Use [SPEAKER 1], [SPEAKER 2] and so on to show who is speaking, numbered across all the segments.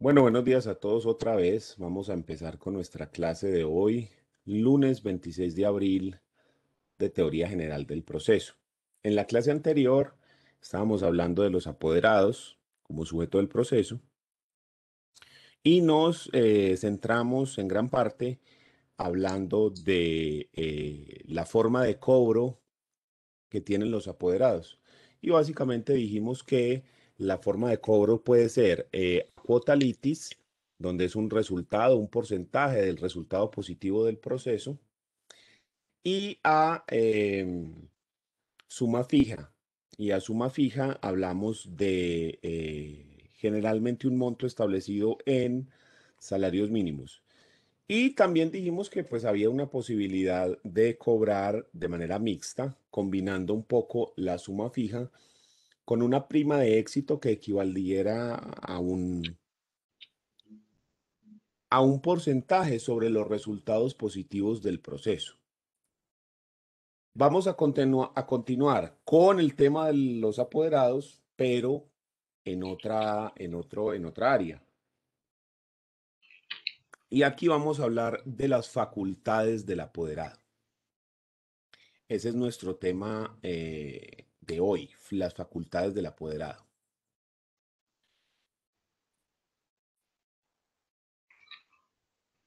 [SPEAKER 1] Bueno, buenos días a todos otra vez. Vamos a empezar con nuestra clase de hoy, lunes 26 de abril, de Teoría General del Proceso. En la clase anterior estábamos hablando de los apoderados como sujeto del proceso y nos eh, centramos en gran parte hablando de eh, la forma de cobro que tienen los apoderados. Y básicamente dijimos que la forma de cobro puede ser eh, cuota donde es un resultado, un porcentaje del resultado positivo del proceso, y a em, suma fija. Y a suma fija hablamos de eh, generalmente un monto establecido en salarios mínimos. Y también dijimos que pues había una posibilidad de cobrar de manera mixta, combinando un poco la suma fija con una prima de éxito que equivaldiera a un, a un porcentaje sobre los resultados positivos del proceso. Vamos a, a continuar con el tema de los apoderados, pero en otra, en otro, en otra área. Y aquí vamos a hablar de las facultades del apoderado. Ese es nuestro tema eh, de hoy, las facultades del apoderado.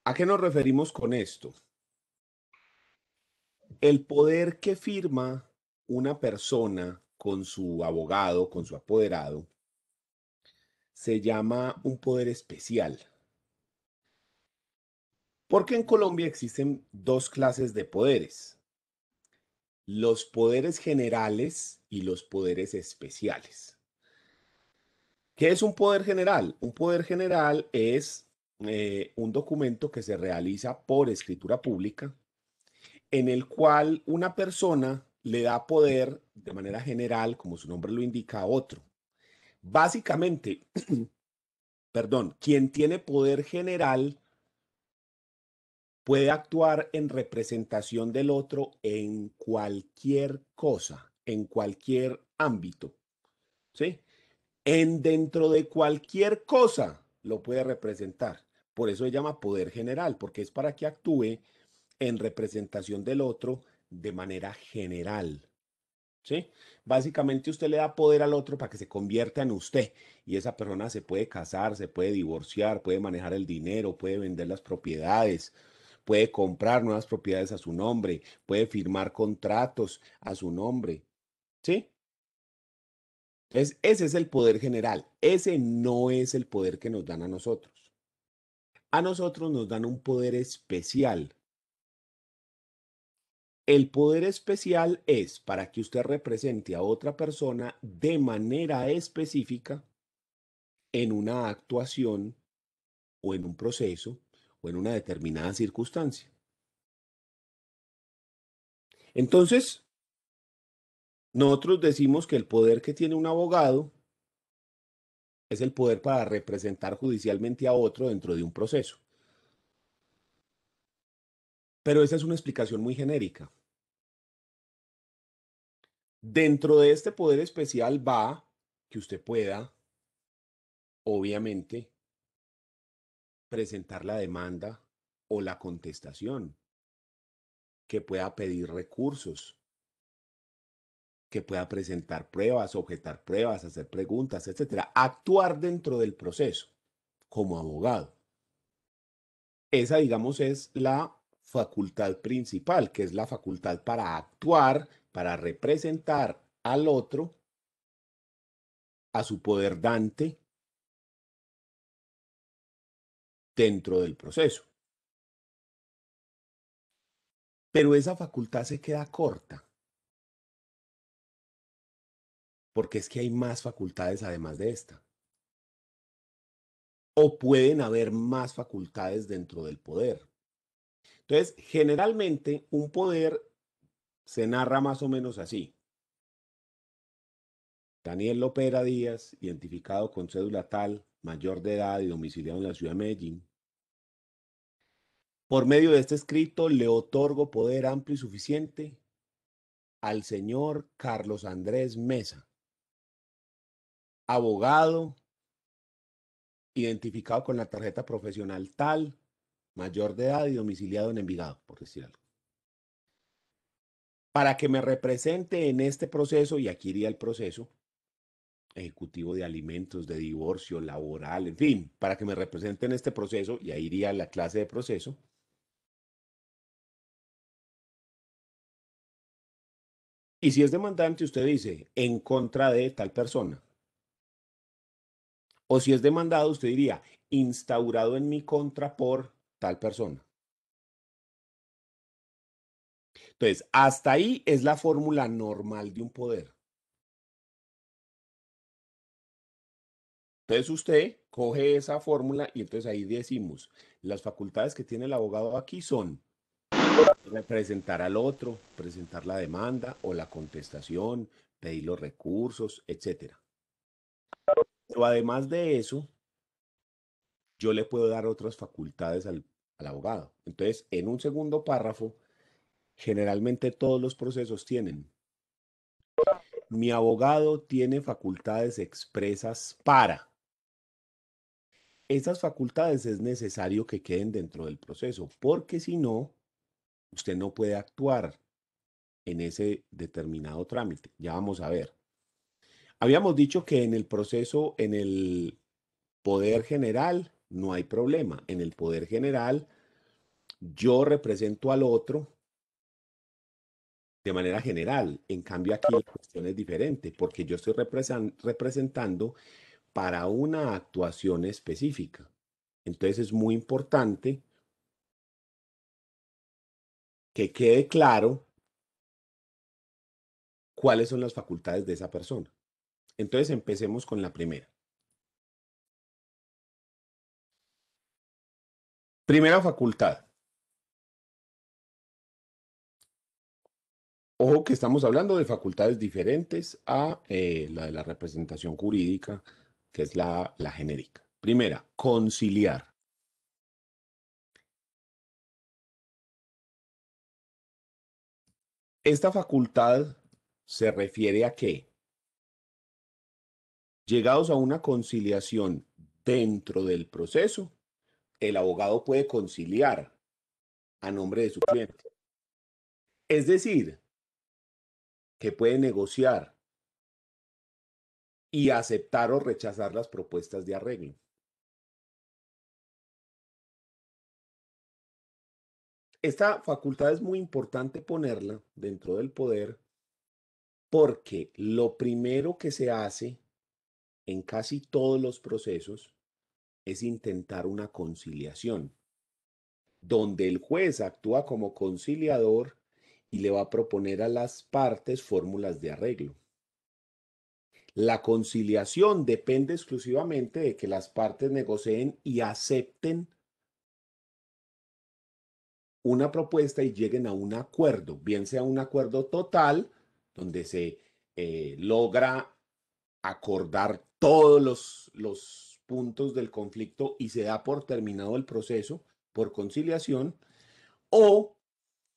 [SPEAKER 1] ¿A qué nos referimos con esto? El poder que firma una persona con su abogado, con su apoderado, se llama un poder especial. Porque en Colombia existen dos clases de poderes los poderes generales y los poderes especiales. ¿Qué es un poder general? Un poder general es eh, un documento que se realiza por escritura pública en el cual una persona le da poder de manera general, como su nombre lo indica, a otro. Básicamente, perdón, quien tiene poder general puede actuar en representación del otro en cualquier cosa, en cualquier ámbito. ¿Sí? En dentro de cualquier cosa lo puede representar. Por eso se llama poder general, porque es para que actúe en representación del otro de manera general. ¿Sí? Básicamente usted le da poder al otro para que se convierta en usted y esa persona se puede casar, se puede divorciar, puede manejar el dinero, puede vender las propiedades, puede comprar nuevas propiedades a su nombre, puede firmar contratos a su nombre. ¿Sí? Es, ese es el poder general. Ese no es el poder que nos dan a nosotros. A nosotros nos dan un poder especial. El poder especial es para que usted represente a otra persona de manera específica en una actuación o en un proceso o en una determinada circunstancia. Entonces, nosotros decimos que el poder que tiene un abogado es el poder para representar judicialmente a otro dentro de un proceso. Pero esa es una explicación muy genérica. Dentro de este poder especial va que usted pueda, obviamente, presentar la demanda o la contestación, que pueda pedir recursos, que pueda presentar pruebas, objetar pruebas, hacer preguntas, etcétera, actuar dentro del proceso como abogado. Esa, digamos, es la facultad principal, que es la facultad para actuar,
[SPEAKER 2] para representar al otro, a su poder dante, dentro del proceso. Pero esa facultad se queda corta, porque es que hay más facultades además de esta. O pueden haber más facultades dentro
[SPEAKER 1] del poder. Entonces, generalmente un poder se narra más o menos así. Daniel Lopera Díaz, identificado con cédula tal, mayor de edad y domiciliado en la ciudad de Medellín, por medio de este escrito le otorgo poder amplio y suficiente al señor Carlos Andrés Mesa, abogado identificado con la tarjeta profesional tal, mayor de edad y domiciliado en Envigado, por decir algo. Para que me represente en este proceso, y aquí iría el proceso, ejecutivo de
[SPEAKER 2] alimentos, de divorcio, laboral, en fin, para que me represente en este proceso, y ahí iría la clase de proceso, Y si es demandante, usted dice en contra de tal persona.
[SPEAKER 1] O si es demandado, usted diría instaurado en mi contra por tal
[SPEAKER 2] persona. Entonces, hasta ahí es la fórmula normal de un poder.
[SPEAKER 1] Entonces usted coge esa fórmula y entonces ahí decimos, las facultades que tiene el abogado aquí son Presentar al otro, presentar la demanda o la contestación, pedir los recursos, etcétera. Pero además de eso, yo le puedo dar otras facultades al, al, abogado. Entonces, en un segundo párrafo, generalmente todos los procesos tienen. Mi abogado tiene facultades expresas para. Esas facultades es necesario que queden dentro del proceso, porque si no, usted no puede actuar en ese determinado trámite. Ya vamos a ver. Habíamos dicho que en el proceso, en el poder general, no hay problema. En el poder general, yo represento al otro de manera general. En cambio, aquí la cuestión es diferente porque yo estoy representando para una actuación específica. Entonces es muy importante
[SPEAKER 2] que quede claro cuáles son las facultades de esa persona. Entonces empecemos con la primera. Primera facultad. Ojo
[SPEAKER 1] que estamos hablando de facultades diferentes a eh, la de la representación jurídica,
[SPEAKER 2] que es la, la genérica. Primera, conciliar. Esta facultad se refiere a que, llegados a
[SPEAKER 1] una conciliación dentro del proceso, el abogado puede conciliar
[SPEAKER 2] a nombre de su cliente. Es decir, que puede negociar y aceptar o rechazar las propuestas de arreglo. esta facultad es muy importante ponerla dentro del poder
[SPEAKER 1] porque lo primero que se hace en casi todos los procesos es intentar una conciliación, donde el juez actúa como conciliador y le va a proponer a las partes fórmulas de arreglo. La conciliación depende exclusivamente de que las partes negocien y acepten una propuesta y lleguen a un acuerdo, bien sea un acuerdo total, donde se eh, logra acordar todos los, puntos del conflicto y se da por terminado el proceso por conciliación, o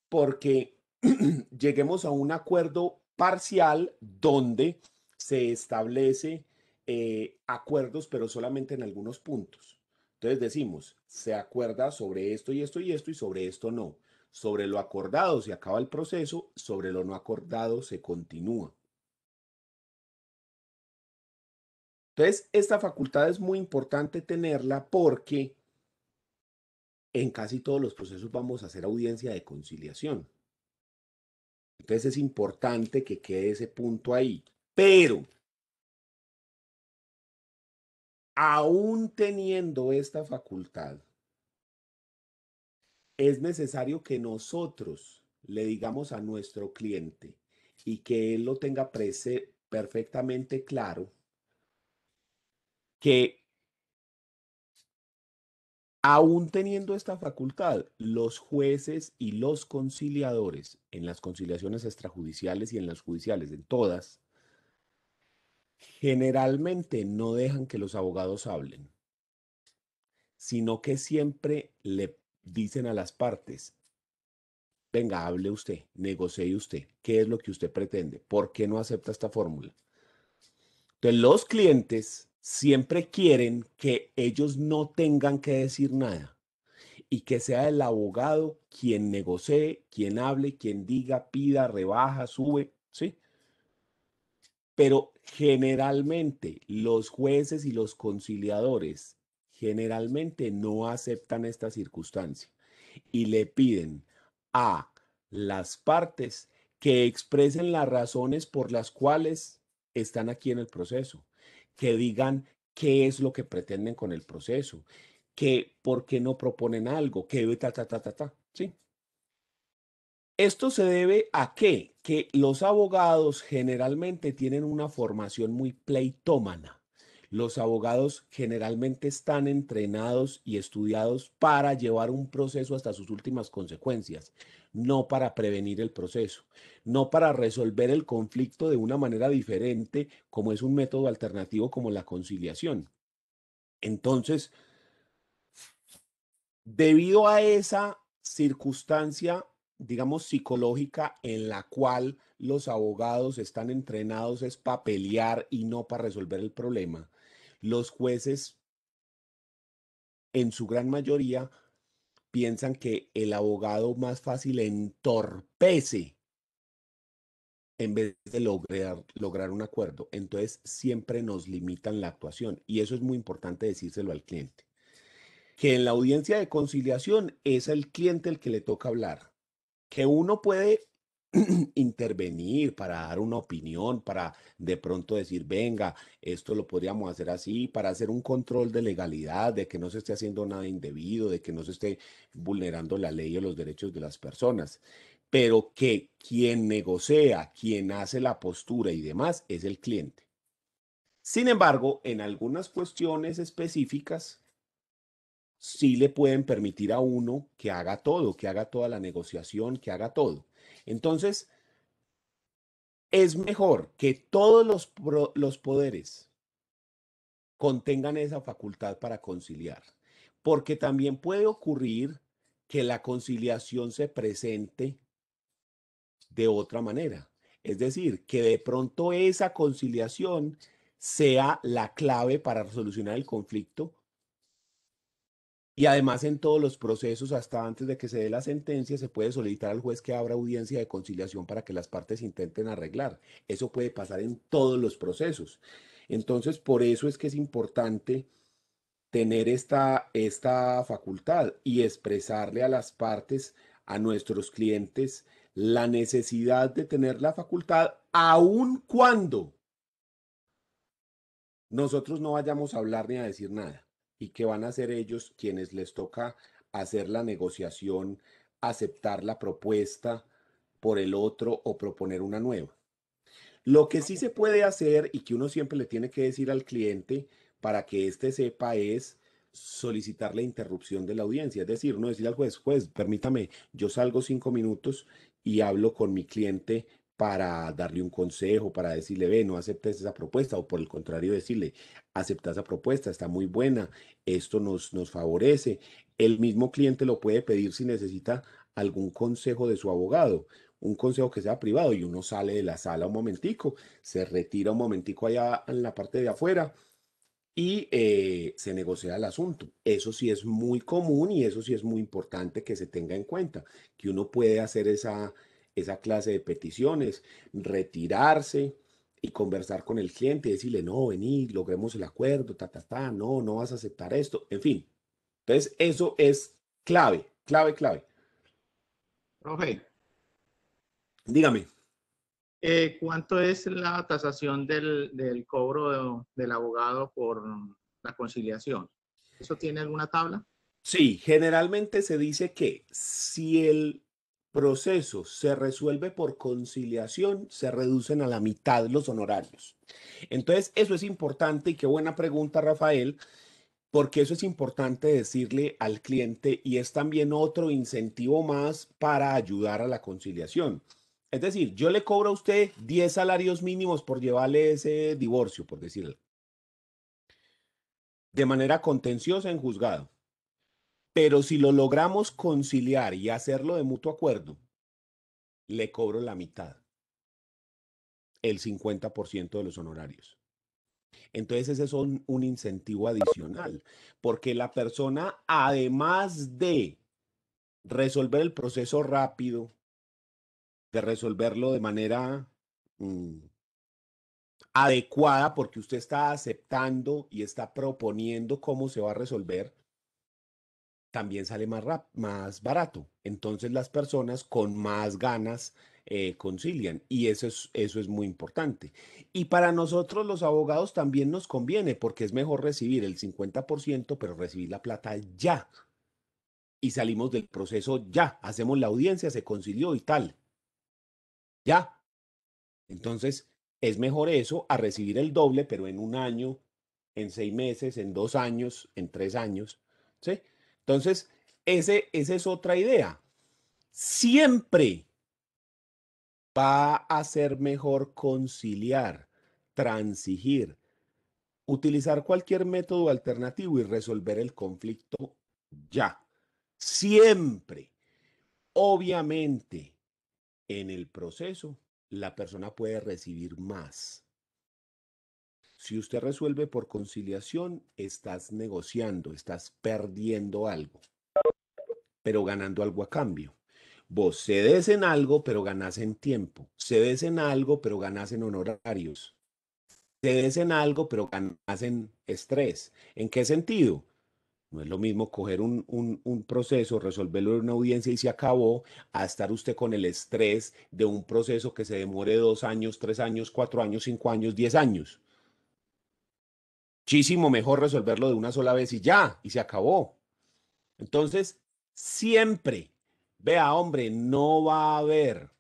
[SPEAKER 1] porque lleguemos a un acuerdo parcial donde se establece eh, acuerdos, pero solamente en algunos puntos. Entonces decimos, se acuerda sobre esto y esto y esto y sobre esto no. Sobre lo acordado se acaba el proceso, sobre lo no acordado
[SPEAKER 2] se continúa. Entonces, esta facultad es muy importante tenerla porque en casi
[SPEAKER 1] todos los procesos vamos a hacer audiencia de conciliación. Entonces es
[SPEAKER 2] importante que quede ese punto ahí. Pero aún teniendo esta facultad,
[SPEAKER 1] es necesario que nosotros le digamos a nuestro cliente y que él lo tenga perfectamente claro que aún teniendo esta facultad, los jueces y los conciliadores en las conciliaciones extrajudiciales y en las judiciales, en todas, generalmente no dejan que los abogados hablen, sino que siempre le dicen a las partes, venga, hable usted, negocie usted, qué es lo que usted pretende, por qué no acepta esta fórmula. Entonces, los clientes siempre quieren que ellos no tengan que decir nada y que sea el abogado quien negocie, quien hable, quien diga, pida, rebaja, sube, ¿sí? Pero Generalmente los jueces y los conciliadores generalmente no aceptan esta circunstancia y le piden a las partes que expresen las razones por las cuales están aquí en el proceso, que digan qué es lo que pretenden con el proceso, que por qué no proponen algo, que ta, ta, ta, ta, ta, ¿sí? Esto se debe a Que los abogados generalmente tienen una formación muy pleitómana. Los abogados generalmente están entrenados y estudiados para llevar un proceso hasta sus últimas consecuencias, no para prevenir el proceso, no para resolver el conflicto de una manera diferente como es un método alternativo como la conciliación. Entonces, debido a esa circunstancia digamos, psicológica en la cual los abogados están entrenados es para pelear y no para resolver el problema. Los jueces, en su gran mayoría, piensan que el abogado más fácil entorpece en vez de lograr, lograr un acuerdo. Entonces, siempre nos limitan la actuación y eso es muy importante decírselo al cliente. Que en la audiencia de conciliación es el cliente el que le toca hablar que uno puede intervenir para dar una opinión, para de pronto decir, venga, esto lo podríamos hacer así, para hacer un control de legalidad, de que no se esté haciendo nada indebido, de que no se esté vulnerando la ley o los derechos de las personas, pero que quien negocia, quien hace la postura y demás es el cliente. Sin embargo, en algunas cuestiones específicas, sí le pueden permitir a uno que haga todo, que haga toda la negociación, que haga todo. Entonces, es mejor que todos los, poderes contengan esa facultad para conciliar, porque también puede ocurrir que la conciliación se presente de otra manera. Es decir, que de pronto esa conciliación sea la clave para solucionar el conflicto y además en todos los procesos, hasta antes de que se dé la sentencia, se puede solicitar al juez que abra audiencia de conciliación para que las partes intenten arreglar. Eso puede pasar en todos los procesos. Entonces, por eso es que es importante tener esta, esta facultad y expresarle a las partes, a nuestros clientes, la necesidad de tener la facultad, aun cuando nosotros no vayamos a hablar ni a decir nada y que van a ser ellos quienes les toca hacer la negociación, aceptar la propuesta por el otro o proponer una nueva. Lo que sí se puede hacer y que uno siempre le tiene que decir al cliente para que éste sepa es solicitar la interrupción de la audiencia, es decir, no decir al juez, juez, permítame, yo salgo cinco minutos y hablo con mi cliente para darle un consejo, para decirle, ve, no aceptes esa propuesta, o por el contrario, decirle, acepta esa propuesta, está muy buena, esto nos, nos favorece. El mismo cliente lo puede pedir si necesita algún consejo de su abogado, un consejo que sea privado, y uno sale de la sala un momentico, se retira un momentico allá en la parte de afuera y eh, se negocia el asunto. Eso sí es muy común y eso sí es muy importante que se tenga en cuenta, que uno puede hacer esa esa clase de peticiones, retirarse y conversar con el cliente, decirle, no, vení, logremos el acuerdo, ta, ta, ta, no, no vas a aceptar esto, en fin. Entonces, eso es clave, clave, clave. Profe. Dígame.
[SPEAKER 3] Eh, ¿Cuánto es la tasación del, cobro del abogado por la conciliación? ¿Eso tiene alguna tabla?
[SPEAKER 1] Sí, generalmente se dice que si el proceso se resuelve por conciliación, se reducen a la mitad los honorarios. Entonces, eso es importante y qué buena pregunta, Rafael, porque eso es importante decirle al cliente y es también otro incentivo más para ayudar a la conciliación. Es decir, yo le cobro a usted 10 salarios mínimos por llevarle ese divorcio, por decirlo. De manera contenciosa en juzgado. Pero si lo logramos conciliar y hacerlo de mutuo acuerdo, le cobro la mitad, el 50% de los honorarios. Entonces ese es un, incentivo adicional, porque la persona, además de resolver el proceso rápido, de resolverlo de manera mm, adecuada, porque usted está aceptando y está proponiendo cómo se va a resolver, también sale más, más barato. Entonces las personas con más ganas eh, concilian y eso es, eso es muy importante. Y para nosotros los abogados también nos conviene porque es mejor recibir el 50%, pero recibir la plata ya. Y salimos del proceso ya, hacemos la audiencia, se concilió y tal. Ya. Entonces, es mejor eso a recibir el doble, pero en un año, en seis meses, en dos años, en tres años. ¿Sí? Entonces, esa es otra idea. Siempre va a ser mejor conciliar, transigir, utilizar cualquier método alternativo y resolver el conflicto ya. Siempre. Obviamente, en el proceso, la persona puede recibir más si usted resuelve por conciliación, estás negociando, estás perdiendo algo, pero ganando algo a cambio. Vos cedes en algo, pero ganas en tiempo. Cedes en algo, pero ganas en honorarios. Cedes en algo, pero ganas en estrés. ¿En qué sentido? No es lo mismo coger un, un, proceso, resolverlo en una audiencia y se acabó, a estar usted con el estrés de un proceso que se demore dos años, tres años, cuatro años, cinco años, diez años muchísimo mejor resolverlo de una sola vez y ya, y se acabó. Entonces, siempre, vea, hombre, no va a haber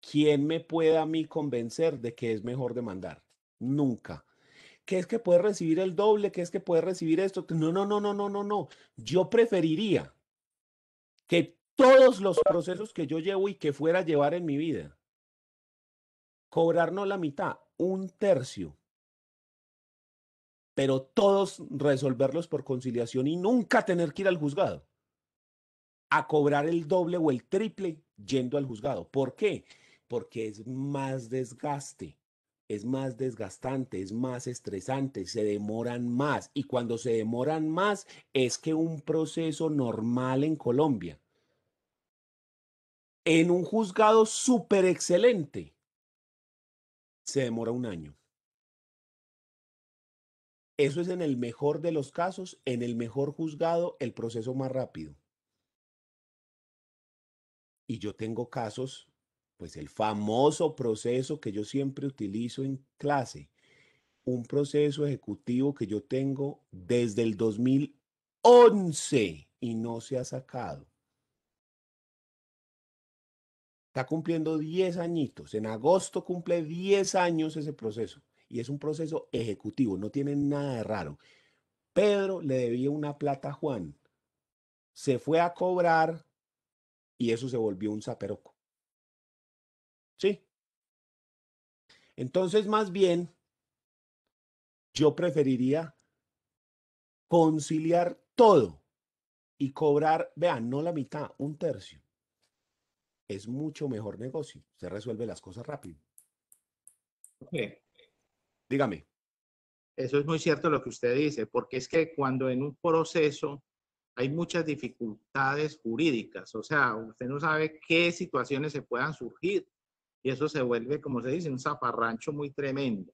[SPEAKER 1] quien me pueda a mí convencer de que es mejor demandar. Nunca. ¿Qué es que puede recibir el doble, ¿Qué es que puede recibir esto. No, no, no, no, no, no, no. Yo preferiría que todos los procesos que yo llevo y que fuera a llevar en mi vida, cobrarnos la mitad, un tercio, pero todos resolverlos por conciliación y nunca tener que ir al juzgado a cobrar el doble o el triple yendo al juzgado. ¿Por qué? Porque es más desgaste, es más desgastante, es más estresante, se demoran más. Y cuando se demoran más es que un proceso normal en Colombia,
[SPEAKER 2] en un juzgado súper excelente, se demora un año. Eso es en
[SPEAKER 1] el mejor de los casos, en el mejor juzgado, el proceso más rápido. Y yo tengo casos, pues el famoso proceso que yo siempre utilizo en clase, un proceso ejecutivo que yo tengo desde el 2011 y no se ha sacado. Está cumpliendo 10 añitos. En agosto cumple 10 años ese proceso y es un proceso ejecutivo, no tiene nada de raro. Pedro le debía una plata a Juan, se fue a cobrar
[SPEAKER 2] y eso se volvió un zaperoco. ¿Sí? Entonces, más bien, yo preferiría
[SPEAKER 1] conciliar todo y cobrar, vean, no la mitad, un tercio. Es mucho mejor negocio, se resuelve las cosas rápido.
[SPEAKER 3] Ok. Dígame. Eso es muy cierto lo que usted dice, porque es que cuando en un proceso hay muchas dificultades jurídicas, o sea, usted no sabe qué situaciones se puedan surgir y eso se vuelve, como se dice, un zaparrancho muy tremendo.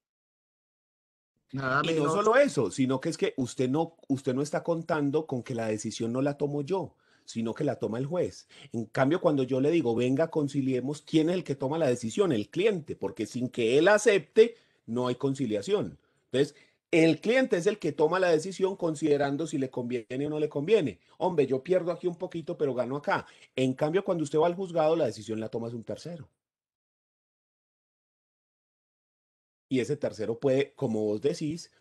[SPEAKER 3] y no solo
[SPEAKER 1] eso, sino que es que usted no, usted no está contando con que la decisión no la tomo yo, sino que la toma el juez. En cambio, cuando yo le digo, venga, conciliemos, ¿quién es el que toma la decisión? El cliente, porque sin que él acepte, no hay conciliación. Entonces, el cliente es el que toma la decisión considerando si le conviene o no le conviene. Hombre, yo pierdo aquí un poquito, pero gano acá. En cambio, cuando usted va al juzgado, la decisión la toma un tercero. Y ese tercero puede, como vos decís,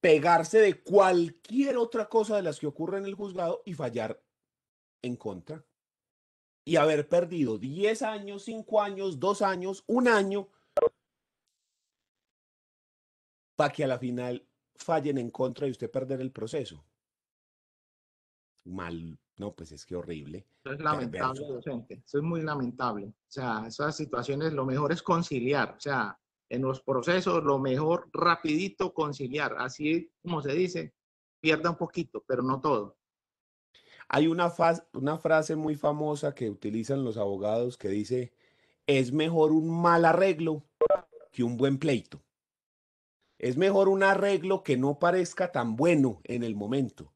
[SPEAKER 1] pegarse de cualquier otra cosa de las que ocurre en el juzgado y fallar en contra. Y haber perdido 10 años, 5 años, 2 años, un año que a la final fallen en
[SPEAKER 3] contra y usted perder el proceso.
[SPEAKER 1] Mal, no, pues es que horrible.
[SPEAKER 3] Eso es lamentable, docente. Eso es muy lamentable. O sea, esas situaciones lo mejor es conciliar. O sea, en los procesos lo mejor rapidito conciliar. Así como se dice, pierda un poquito, pero no todo. Hay una, una
[SPEAKER 1] frase muy famosa que utilizan los abogados que dice, es mejor un mal arreglo que un buen pleito. Es mejor un arreglo que no parezca tan bueno en el momento.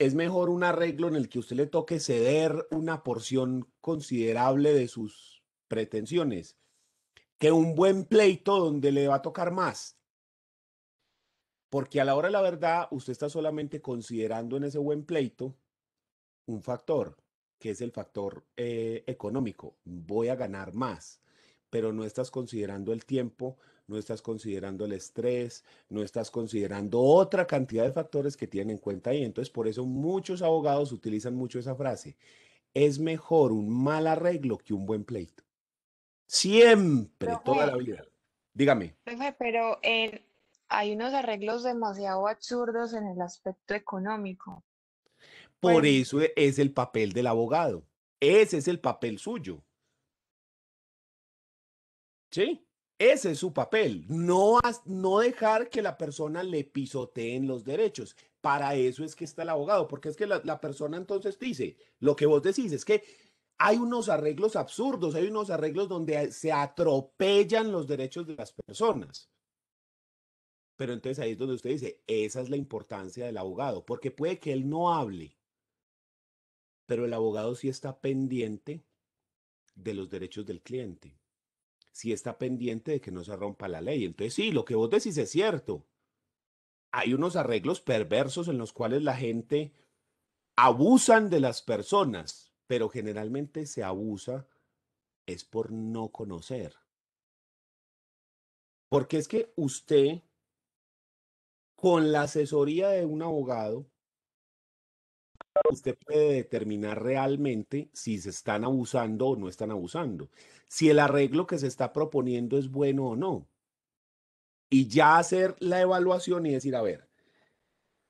[SPEAKER 1] Es mejor un arreglo en el que usted le toque ceder una porción considerable de sus pretensiones que un buen pleito donde le va a tocar más. Porque a la hora de la verdad, usted está solamente considerando en ese buen pleito un factor, que es el factor eh, económico. Voy a ganar más, pero no estás considerando el tiempo, no estás considerando el estrés, no estás considerando otra cantidad de factores que tienen en cuenta y Entonces, por eso muchos abogados utilizan mucho esa frase. Es mejor un mal arreglo que un buen pleito. Siempre, toda la vida. Dígame.
[SPEAKER 4] pero hay unos arreglos demasiado absurdos en el aspecto económico.
[SPEAKER 1] Por eso e, es el papel del abogado. Ese es el papel suyo. ¿Sí? Ese es su papel, no, no dejar que la persona le pisoteen los derechos. Para eso es que está el abogado, porque es que la, la persona entonces dice, lo que vos decís es que hay unos arreglos absurdos, hay unos arreglos donde se atropellan los derechos de las personas. Pero entonces ahí es donde usted dice, esa es la importancia del abogado, porque puede que él no hable, pero el abogado sí está pendiente de los derechos del cliente si está pendiente de que no se rompa la ley. Entonces, sí, lo que vos decís es cierto. Hay unos arreglos perversos en los cuales la gente abusan de las personas, pero generalmente se abusa es por no conocer.
[SPEAKER 2] Porque es que usted, con la asesoría de un abogado, usted puede determinar
[SPEAKER 1] realmente si se están abusando o no están abusando, si el arreglo que se está proponiendo es bueno o no. Y ya hacer la evaluación y decir, a ver,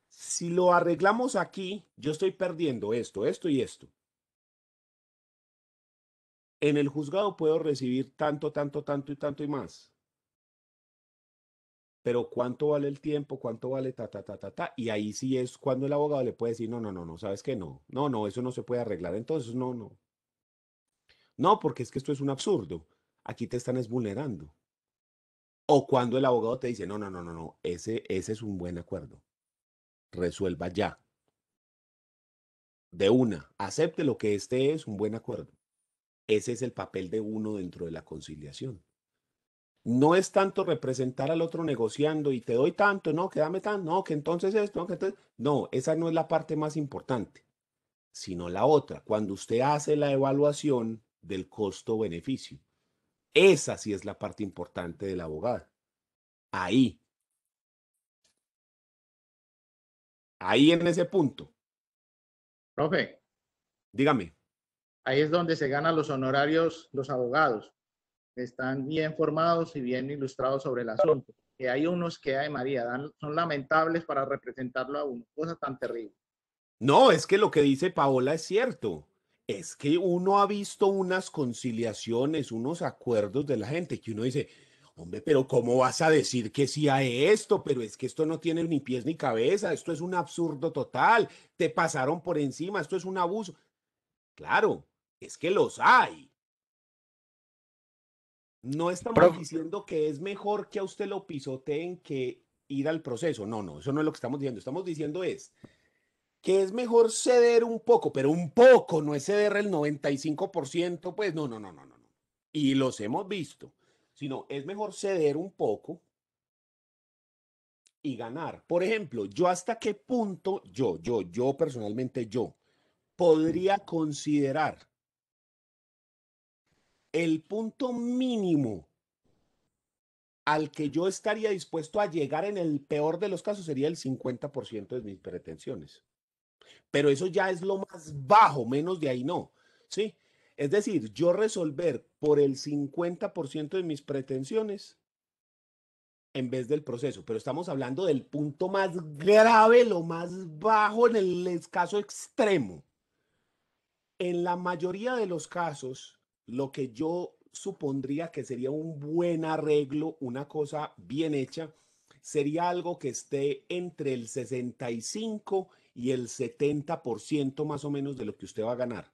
[SPEAKER 1] si lo arreglamos aquí, yo estoy perdiendo esto, esto y esto.
[SPEAKER 2] En el juzgado puedo recibir tanto, tanto, tanto y tanto y más pero cuánto vale el tiempo, cuánto vale
[SPEAKER 1] ta, ta, ta, ta, ta. Y ahí sí es cuando el abogado le puede decir, no, no, no, no, sabes que no, no, no, eso no se puede arreglar, entonces no, no. No, porque es que esto es un absurdo, aquí te están vulnerando. O cuando el abogado te dice, no, no, no, no, no, ese, ese es un buen acuerdo, resuelva ya. De una, acepte lo que este es un buen acuerdo. Ese es el papel de uno dentro de la conciliación no es tanto representar al otro negociando y te doy tanto, no, que dame tanto, no, que entonces esto, no, que entonces... No, esa no es la parte más importante, sino la otra, cuando usted hace la evaluación del costo-beneficio. Esa sí
[SPEAKER 2] es la parte importante del abogado. Ahí.
[SPEAKER 3] Ahí en ese punto. Profe. Dígame. Ahí es donde se ganan los honorarios los abogados están bien formados y bien ilustrados sobre el asunto. Que hay unos que, hay María, son lamentables para representarlo a uno. Cosa tan terrible.
[SPEAKER 1] No, es que lo que dice Paola es cierto. Es que uno ha visto unas conciliaciones, unos acuerdos de la gente que uno dice, hombre, pero ¿cómo vas a decir que sí hay esto? Pero es que esto no tiene ni pies ni cabeza, esto es un absurdo total, te pasaron por encima, esto es un abuso. Claro, es que los hay, no estamos diciendo que es mejor que a usted lo pisoteen que ir al proceso. No, no, eso no es lo que estamos diciendo. Estamos diciendo es que es mejor ceder un poco, pero un poco, no es ceder el 95%, pues no, no, no, no, no. no. Y los hemos visto, sino es mejor ceder un poco y ganar. Por ejemplo, yo hasta qué punto, yo, yo, yo personalmente, yo, podría considerar el punto mínimo al que yo estaría dispuesto a llegar en el peor de los casos sería el 50% de mis pretensiones. Pero eso ya es lo más bajo, menos de ahí no. ¿sí? Es decir, yo resolver por el 50% de mis pretensiones en vez del proceso, pero estamos hablando del punto más grave, lo más bajo en el escaso extremo. En la mayoría de los casos, lo que yo supondría que sería un buen arreglo, una cosa bien hecha, sería algo que esté entre el 65 y el 70% más o menos de lo que usted va a ganar.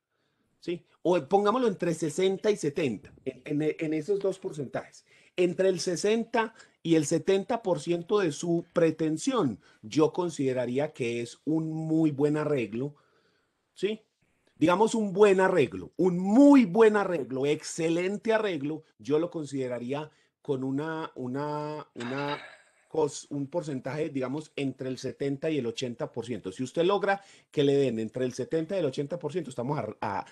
[SPEAKER 1] ¿Sí? O pongámoslo entre 60 y 70, en, esos dos porcentajes. Entre el 60 y el 70% de su pretensión, yo consideraría que es un muy buen arreglo, ¿sí? digamos, un buen arreglo, un muy buen arreglo, excelente arreglo, yo lo consideraría con una, una, una, un porcentaje, digamos, entre el 70 y el 80%. Si usted logra que le den entre el 70 y el 80%, estamos a,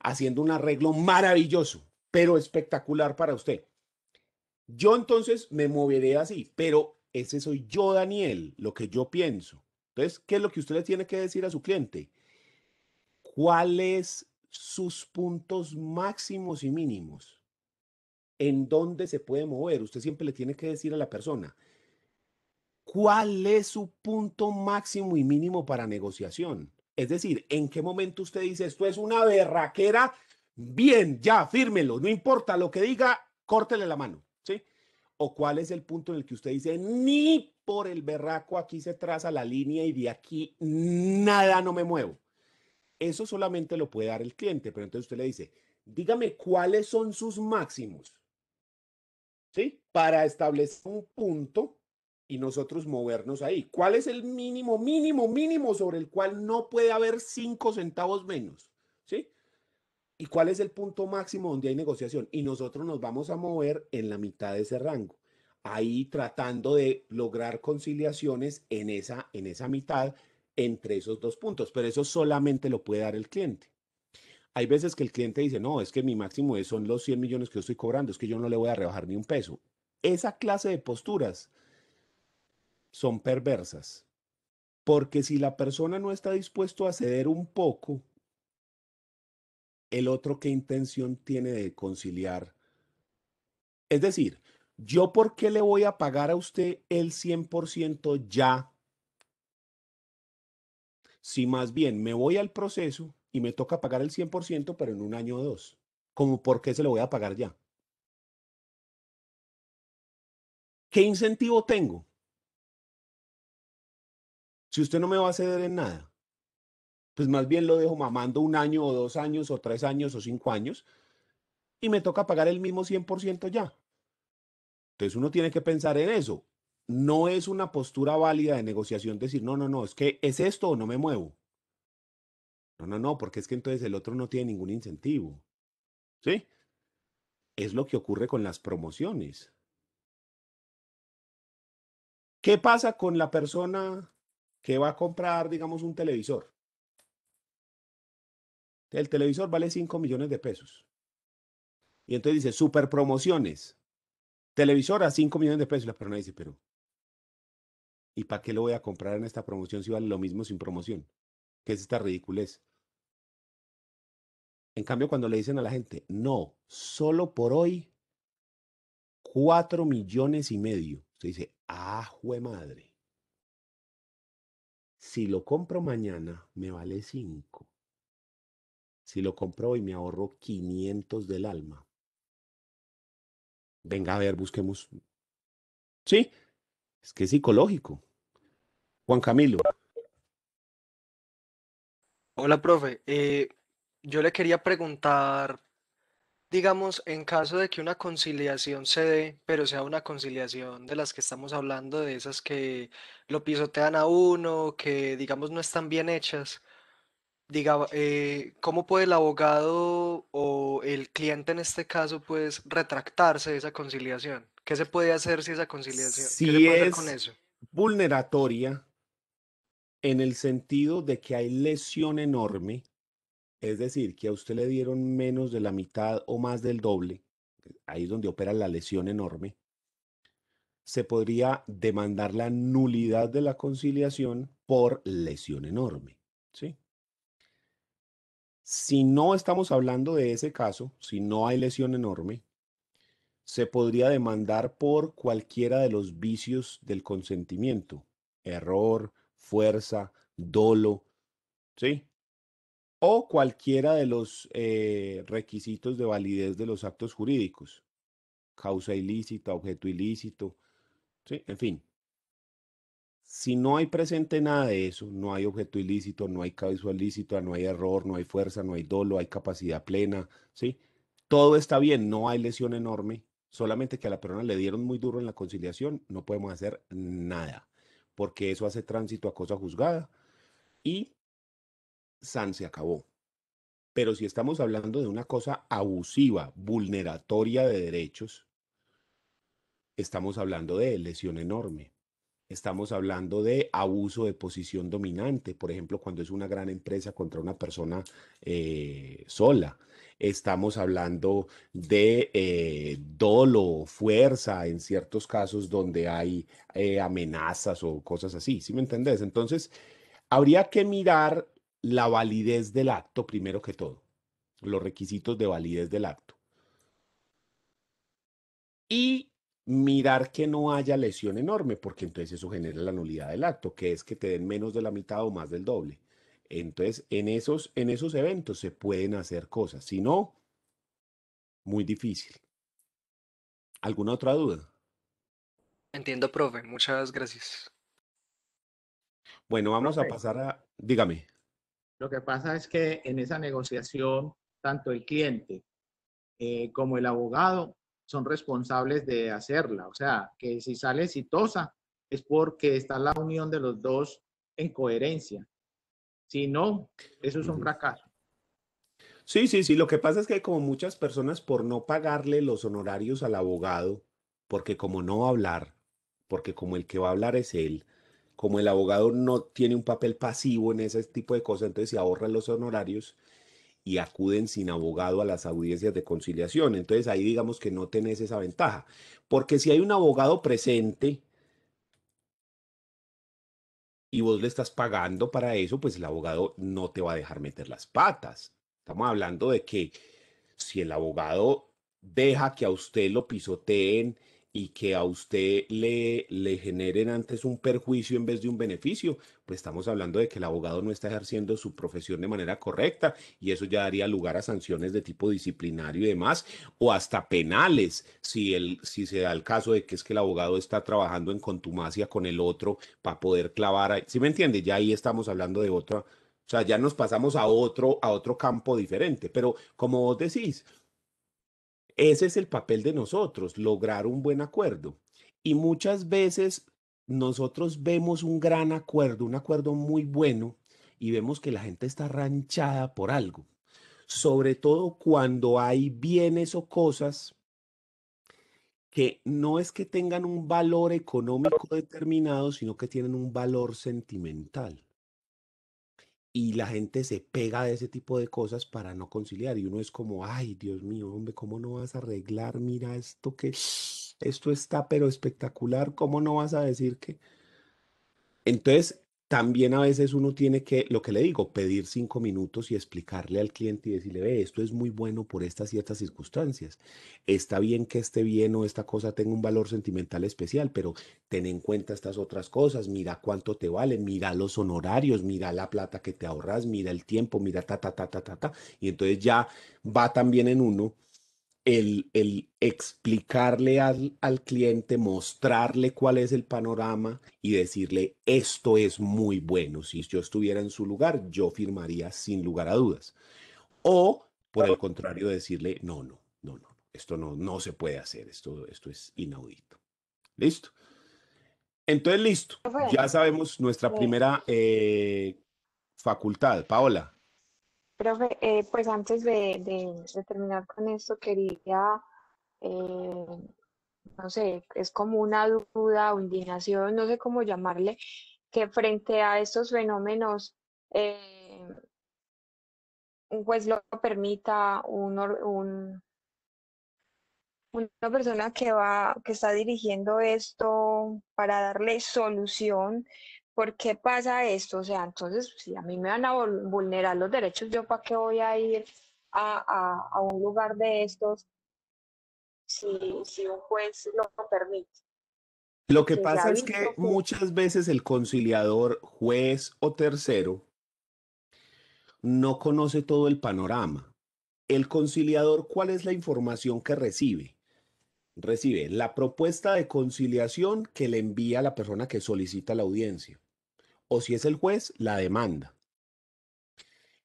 [SPEAKER 1] haciendo un arreglo maravilloso, pero espectacular para usted. Yo entonces me moveré así, pero ese soy yo, Daniel, lo que yo pienso. Entonces, ¿qué es lo que usted le tiene que decir a su cliente? cuáles sus puntos máximos y mínimos, en dónde se puede mover. Usted siempre le tiene que decir a la persona, ¿cuál es su punto máximo y mínimo para negociación? Es decir, ¿en qué momento usted dice esto es una berraquera? Bien, ya, fírmelo, no importa lo que diga, córtele la mano, ¿sí? ¿O cuál es el punto en el que usted dice, ni por el berraco aquí se traza la línea y de aquí nada no me muevo? Eso solamente lo puede dar el cliente, pero entonces usted le dice, dígame cuáles son sus máximos, ¿sí? Para establecer un punto y nosotros movernos ahí. ¿Cuál es el mínimo, mínimo, mínimo sobre el cual no puede haber cinco centavos menos, ¿sí? ¿Y cuál es el punto máximo donde hay negociación? Y nosotros nos vamos a mover en la mitad de ese rango ahí tratando de lograr conciliaciones en esa, en esa mitad entre esos dos puntos, pero eso solamente lo puede dar el cliente. Hay veces que el cliente dice, no, es que mi máximo es, son los 100 millones que yo estoy cobrando, es que yo no le voy a rebajar ni un peso. Esa clase de posturas son perversas, porque si la persona no está dispuesto a ceder un poco, el otro qué intención tiene de conciliar. Es decir, yo por qué le voy a pagar a usted el 100% ya si más bien me voy al proceso y me toca pagar
[SPEAKER 2] el 100%, pero en un año o dos? como por qué se lo voy a pagar ya? ¿Qué incentivo tengo? Si usted no me va a ceder en nada, pues más bien lo dejo mamando un año o
[SPEAKER 1] dos años o tres años o cinco años y me toca pagar el mismo 100% ya. Entonces uno tiene que pensar en eso no es una postura válida de negociación decir, no, no, no, es que es esto o no me muevo. No, no, no, porque es que entonces el otro no tiene ningún incentivo. ¿Sí? Es lo que ocurre con las
[SPEAKER 2] promociones. ¿Qué pasa con la persona que va a comprar, digamos, un televisor?
[SPEAKER 1] El televisor vale 5 millones de pesos. Y entonces dice, super promociones. Televisor a 5 millones de pesos. La persona dice, pero ¿Y para qué lo voy a comprar en esta promoción si vale lo mismo sin promoción? ¿Qué es esta ridiculez? En cambio, cuando le dicen a la gente, no, solo por hoy, cuatro millones y medio. Usted dice, ah, jue madre. Si lo compro mañana, me vale cinco. Si lo compro hoy, me ahorro 500 del alma. Venga, a ver, busquemos. Sí, es que es psicológico. Juan Camilo.
[SPEAKER 5] Hola, profe. Eh, yo le quería preguntar, digamos, en caso de que una conciliación se dé, pero sea una conciliación de las que estamos hablando, de esas que lo pisotean a uno, que digamos no están bien hechas, diga, eh, ¿cómo puede el abogado o el cliente en este caso pues retractarse de esa conciliación? ¿Qué se puede hacer si esa conciliación? es
[SPEAKER 1] vulneratoria en el sentido de que hay lesión enorme, es decir, que a usted le dieron menos de la mitad o más del doble, eh, ahí es donde opera la lesión enorme, se podría demandar la nulidad de la conciliación por lesión enorme. Si no estamos hablando de ese caso, si no hay lesión enorme, se podría demandar por cualquiera de los vicios del consentimiento, error, fuerza, dolo, ¿sí? O cualquiera de los eh, requisitos de validez de los actos jurídicos, causa ilícita, objeto ilícito, ¿sí? En fin. Si no hay presente nada de eso, no hay objeto ilícito, no hay causa ilícita, no hay error, no hay fuerza, no hay dolo, hay capacidad plena, ¿sí? Todo está bien, no hay lesión enorme, solamente que a la persona le dieron muy duro en la conciliación, no podemos hacer nada porque eso hace tránsito a cosa juzgada y San se acabó. Pero si estamos hablando de una cosa abusiva, vulneratoria de derechos, estamos hablando de lesión enorme. Estamos hablando de abuso de posición dominante, por ejemplo, cuando es una gran empresa contra una persona eh, sola estamos hablando de eh, dolo, fuerza, en ciertos casos donde hay eh, amenazas o cosas así, ¿sí me entendés? Entonces, habría que mirar la validez del acto primero que todo, los requisitos de validez del acto. Y mirar que no haya lesión enorme, porque entonces eso genera la nulidad del acto, que es que te den menos de la mitad o más del doble. Entonces, en esos, en esos eventos se pueden hacer cosas. Si no, muy difícil. ¿Alguna otra duda?
[SPEAKER 5] Entiendo, profe. Muchas gracias.
[SPEAKER 1] Bueno, vamos a pasar a... Dígame.
[SPEAKER 5] Lo que pasa es que en esa negociación,
[SPEAKER 3] tanto el cliente eh, como el abogado son responsables de hacerla. O sea, que si sale exitosa es porque está la unión de los dos en coherencia. Si no, eso es un fracaso.
[SPEAKER 1] Sí, sí, sí. Lo que pasa es que hay como muchas personas por no pagarle los honorarios al abogado, porque como no va a hablar, porque como el que va a hablar es él, como el abogado no tiene un papel pasivo en ese tipo de cosas, entonces se ahorran los honorarios y acuden sin abogado a las audiencias de conciliación. Entonces ahí digamos que no tenés esa ventaja, porque si hay un abogado presente, y vos le estás pagando para eso, pues el abogado no te va a dejar meter las patas. Estamos hablando de que si el abogado deja que a usted lo pisoteen, y que a usted le, le generen antes un perjuicio en vez de un beneficio, pues estamos hablando de que el abogado no está ejerciendo su profesión de manera correcta y eso ya daría lugar a sanciones de tipo disciplinario y demás, o hasta penales, si, el, si se da el caso de que es que el abogado está trabajando en contumacia con el otro para poder clavar, si me entiende? Ya ahí estamos hablando de otra, o sea, ya nos pasamos a otro, a otro campo diferente, pero como vos decís, ese es el papel de nosotros, lograr un buen acuerdo. Y muchas veces nosotros vemos un gran acuerdo, un acuerdo muy bueno, y vemos que la gente está ranchada por algo. Sobre todo cuando hay bienes o cosas que no es que tengan un valor económico determinado, sino que tienen un valor sentimental y la gente se pega de ese tipo de cosas para no conciliar y uno es como, ay, Dios mío, hombre, ¿cómo no vas a arreglar? Mira esto que esto está pero espectacular, ¿cómo no vas a decir que? Entonces, también a veces uno tiene que, lo que le digo, pedir cinco minutos y explicarle al cliente y decirle, ve, esto es muy bueno por estas ciertas circunstancias. Está bien que esté bien o esta cosa tenga un valor sentimental especial, pero ten en cuenta estas otras cosas, mira cuánto te vale, mira los honorarios, mira la plata que te ahorras, mira el tiempo, mira ta, ta, ta, ta, ta, ta. Y entonces ya va también en uno el, explicarle al, cliente, mostrarle cuál es el panorama y decirle, esto es muy bueno. Si yo estuviera en su lugar, yo firmaría sin lugar a dudas. O, por el contrario, decirle, no, no, no, no, esto no, no se puede hacer, esto, esto es inaudito. ¿Listo? Entonces, listo. Ya sabemos nuestra primera eh, facultad. Paola.
[SPEAKER 4] Profe, eh, pues antes de, terminar con esto, quería, eh, no sé, es como una duda o indignación, no sé cómo llamarle, que frente a estos fenómenos, eh, juez lo permita una persona que va, que está dirigiendo esto para darle solución ¿por qué pasa esto? O sea, entonces, si a mí me van a vulnerar los derechos, ¿yo para qué voy a ir a, un lugar de estos si, un juez lo permite?
[SPEAKER 1] Lo que pasa es que muchas veces el conciliador, juez o tercero, no conoce todo el panorama. El conciliador, ¿cuál es la información que recibe? Recibe la propuesta de conciliación que le envía la persona que solicita la audiencia o si es el juez, la demanda.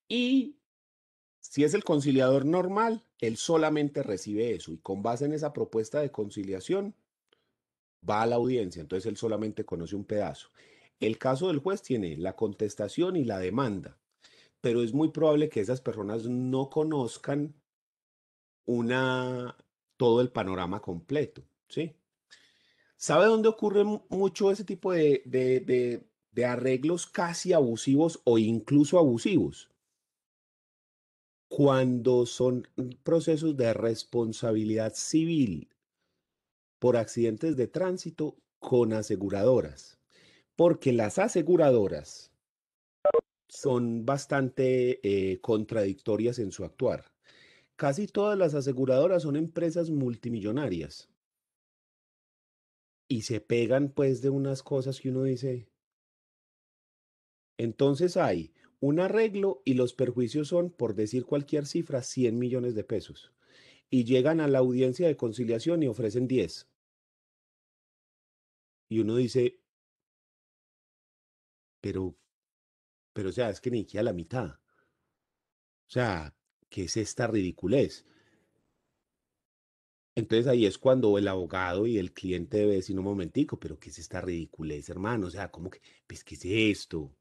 [SPEAKER 1] Y si es el conciliador normal, él solamente recibe eso y con base en esa propuesta de conciliación va a la audiencia, entonces él solamente conoce un pedazo. El caso del juez tiene la contestación y la demanda, pero es muy probable que esas personas no conozcan una todo el panorama completo, ¿sí? ¿Sabe dónde ocurre mucho ese tipo de, de arreglos casi abusivos o incluso abusivos, cuando son procesos de responsabilidad civil por accidentes de tránsito con aseguradoras, porque las aseguradoras son bastante eh, contradictorias en su actuar. Casi todas las aseguradoras son empresas multimillonarias y se pegan pues de unas cosas que uno dice, entonces hay un arreglo y los perjuicios son, por decir cualquier cifra, 100 millones de pesos. Y llegan a la audiencia de conciliación y ofrecen 10.
[SPEAKER 2] Y uno dice, pero, pero o sea, es que ni siquiera la mitad. O sea,
[SPEAKER 1] ¿qué es esta ridiculez? Entonces ahí es cuando el abogado y el cliente debe decir un momentico, pero ¿qué es esta ridiculez, hermano? O sea, ¿cómo que, pues, qué es esto?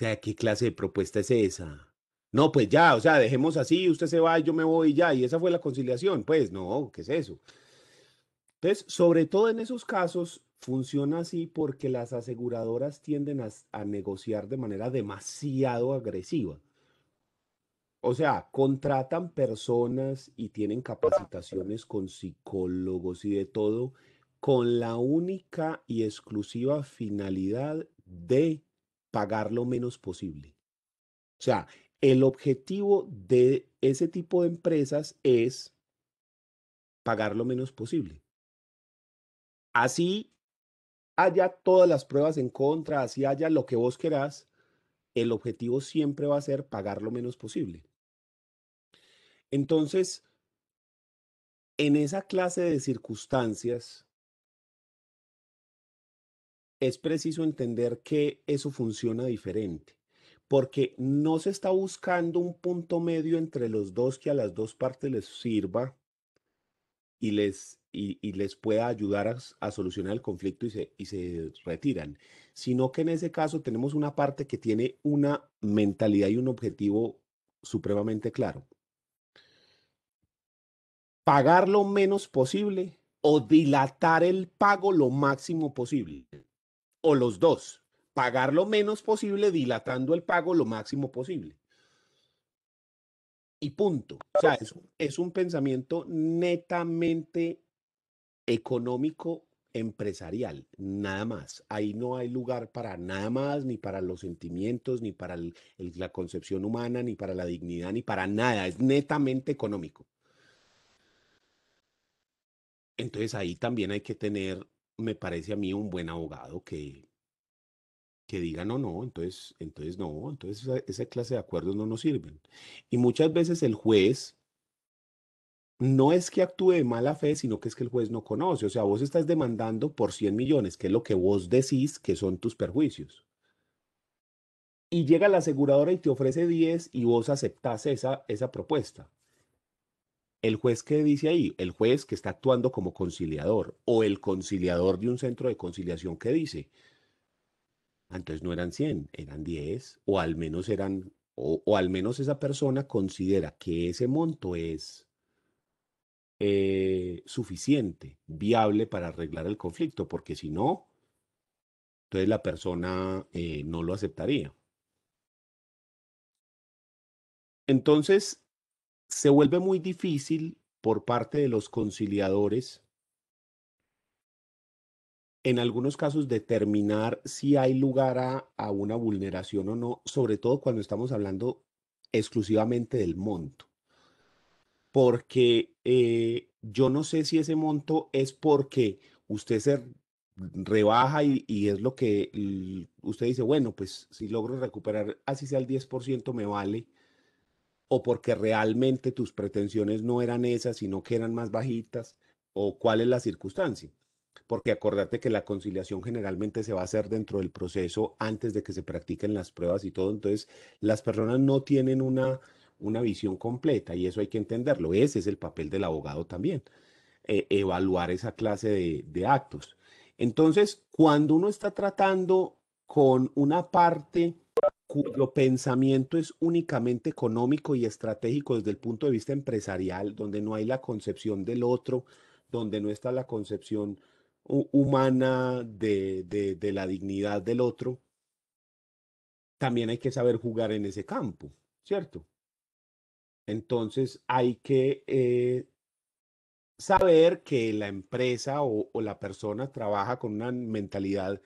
[SPEAKER 1] sea, ¿qué clase de propuesta es esa? No, pues ya, o sea, dejemos así, usted se va, yo me voy y ya, y esa fue la conciliación. Pues no, ¿qué es eso? Entonces, sobre todo en esos casos, funciona así porque las aseguradoras tienden a, a, negociar de manera demasiado agresiva. O sea, contratan personas y tienen capacitaciones con psicólogos y de todo con la única y exclusiva finalidad de pagar lo menos posible. O sea, el objetivo de ese tipo de empresas es pagar lo menos posible. Así haya todas las pruebas en contra, así haya lo que vos querás, el objetivo siempre va a ser pagar lo menos posible.
[SPEAKER 2] Entonces, en esa clase de circunstancias, es preciso entender que
[SPEAKER 1] eso funciona diferente, porque no se está buscando un punto medio entre los dos que a las dos partes les sirva y les, y, les pueda ayudar a, solucionar el conflicto y se, y se retiran, sino que en ese caso tenemos una parte que tiene una mentalidad y un objetivo supremamente claro. Pagar lo menos posible o dilatar el pago lo máximo posible o los dos. Pagar lo menos posible, dilatando el pago lo máximo posible. Y punto. O sea, es, un pensamiento netamente económico empresarial, nada más. Ahí no hay lugar para nada más, ni para los sentimientos, ni para la concepción humana, ni para la dignidad, ni para nada. Es netamente económico. Entonces ahí también hay que tener me parece a mí un buen abogado que, que diga no, no, entonces, entonces no, entonces esa, clase de acuerdos no nos sirven. Y muchas veces el juez no es que actúe de mala fe, sino que es que el juez no conoce. O sea, vos estás demandando por 100 millones, que es lo que vos decís que son tus perjuicios. Y llega la aseguradora y te ofrece 10 y vos aceptás esa, esa propuesta el juez que dice ahí, el juez que está actuando como conciliador o el conciliador de un centro de conciliación que dice, ah, entonces no eran 100, eran 10 o al menos eran o, al menos esa persona considera que ese monto es eh, suficiente, viable para arreglar el conflicto, porque si no, entonces la persona eh, no lo aceptaría. Entonces, se vuelve muy difícil por parte de los conciliadores en algunos casos determinar si hay lugar a, una vulneración o no, sobre todo cuando estamos hablando exclusivamente del monto. Porque eh, yo no sé si ese monto es porque usted se rebaja y, y es lo que usted dice, bueno, pues si logro recuperar así sea el 10% me vale, o porque realmente tus pretensiones no eran esas, sino que eran más bajitas, o cuál es la circunstancia. Porque acordate que la conciliación generalmente se va a hacer dentro del proceso antes de que se practiquen las pruebas y todo. Entonces, las personas no tienen una, una visión completa y eso hay que entenderlo. Ese es el papel del abogado también, eh, evaluar esa clase de, de actos. Entonces, cuando uno está tratando con una parte cuyo pensamiento es únicamente económico y estratégico desde el punto de vista empresarial, donde no hay la concepción del otro, donde no está la concepción humana de, la dignidad del otro, también hay que saber jugar en ese campo, ¿cierto? Entonces hay que eh, saber que la empresa o la persona trabaja con una mentalidad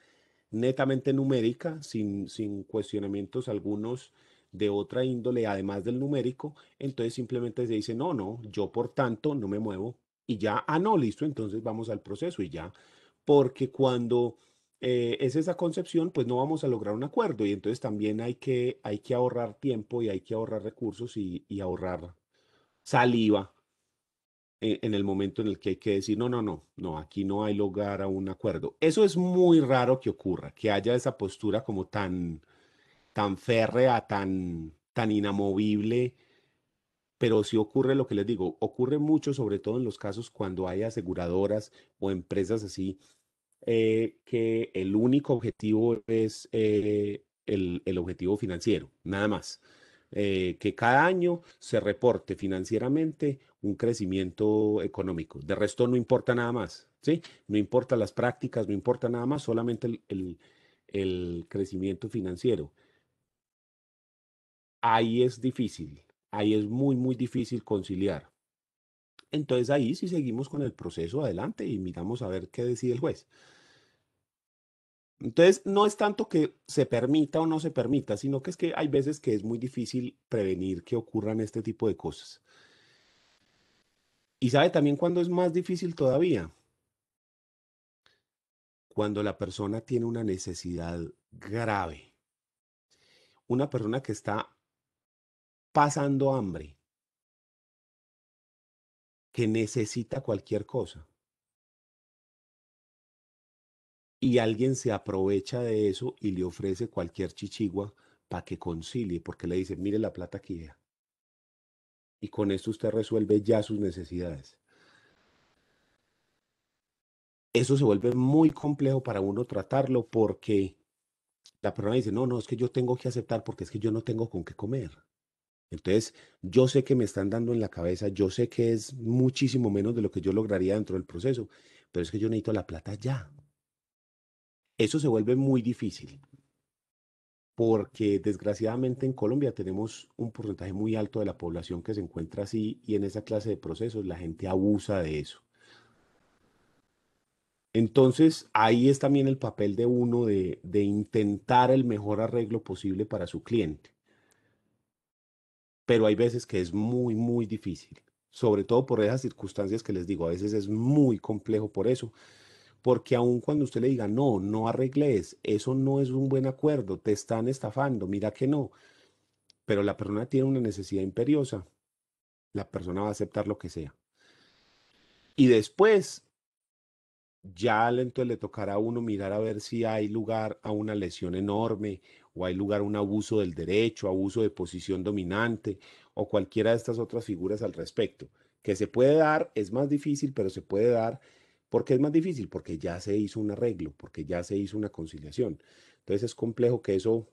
[SPEAKER 1] netamente numérica, sin, cuestionamientos algunos de otra índole, además del numérico, entonces simplemente se dice, no, no, yo por tanto no me muevo y ya, ah, no, listo, entonces vamos al proceso y ya, porque cuando eh, es esa concepción, pues no vamos a lograr un acuerdo y entonces también hay que, hay que ahorrar tiempo y hay que ahorrar recursos y ahorrar saliva eh, en el momento en el que hay que decir, no, no, no, no, aquí no hay lugar a un acuerdo. Eso es muy raro que ocurra, que haya esa postura como tan, tan férrea, tan, tan inamovible, pero sí ocurre lo que les digo, ocurre mucho, sobre todo en los casos cuando hay aseguradoras o empresas así, eh, que el único objetivo es eh, el, objetivo financiero, nada más. que cada año se reporte financieramente un crecimiento económico. De resto no importa nada más, ¿sí? No importa las prácticas, no importa nada más, solamente el, el crecimiento financiero. Ahí es difícil, ahí es muy, muy difícil conciliar. Entonces ahí sí seguimos con el proceso adelante y miramos a ver qué decide el juez. Entonces, no es tanto que se permita o no se permita, sino que es que hay veces que es muy difícil prevenir que ocurran este tipo de cosas. Y sabe también cuándo es más difícil todavía. Cuando la persona tiene una necesidad grave. Una persona que está pasando hambre,
[SPEAKER 2] que necesita cualquier cosa. Y alguien se aprovecha de eso y le ofrece
[SPEAKER 1] cualquier chichigua para que concilie, porque le dice, mire la plata que vea y con esto usted resuelve ya sus necesidades. Eso se vuelve muy complejo para uno tratarlo porque la persona dice, no, no, es que yo tengo que aceptar porque es que yo no tengo con qué comer. Entonces, yo sé que me están dando en la cabeza, yo sé que es muchísimo menos de lo que yo lograría dentro del proceso, pero es que yo necesito la plata ya. Eso se vuelve muy difícil porque desgraciadamente en Colombia tenemos un porcentaje muy alto de la población que se encuentra así y en esa clase de procesos la gente abusa de eso. Entonces ahí es también el papel de uno de, intentar el mejor arreglo posible para su cliente. Pero hay veces que es muy, muy difícil, sobre todo por esas circunstancias que les digo, a veces es muy complejo por eso. Porque aun cuando usted le diga, no, no arregles, eso no es un buen acuerdo, te están estafando, mira que no. Pero la persona tiene una necesidad imperiosa, la persona va a aceptar lo que sea. Y después, ya entonces le tocará a uno mirar a ver si hay lugar a una lesión enorme o hay lugar a un abuso del derecho, abuso de posición dominante o cualquiera de estas otras figuras al respecto. Que se puede dar, es más difícil, pero se puede dar ¿Por qué es más difícil? Porque ya se hizo un arreglo, porque ya se hizo una conciliación. Entonces es complejo que eso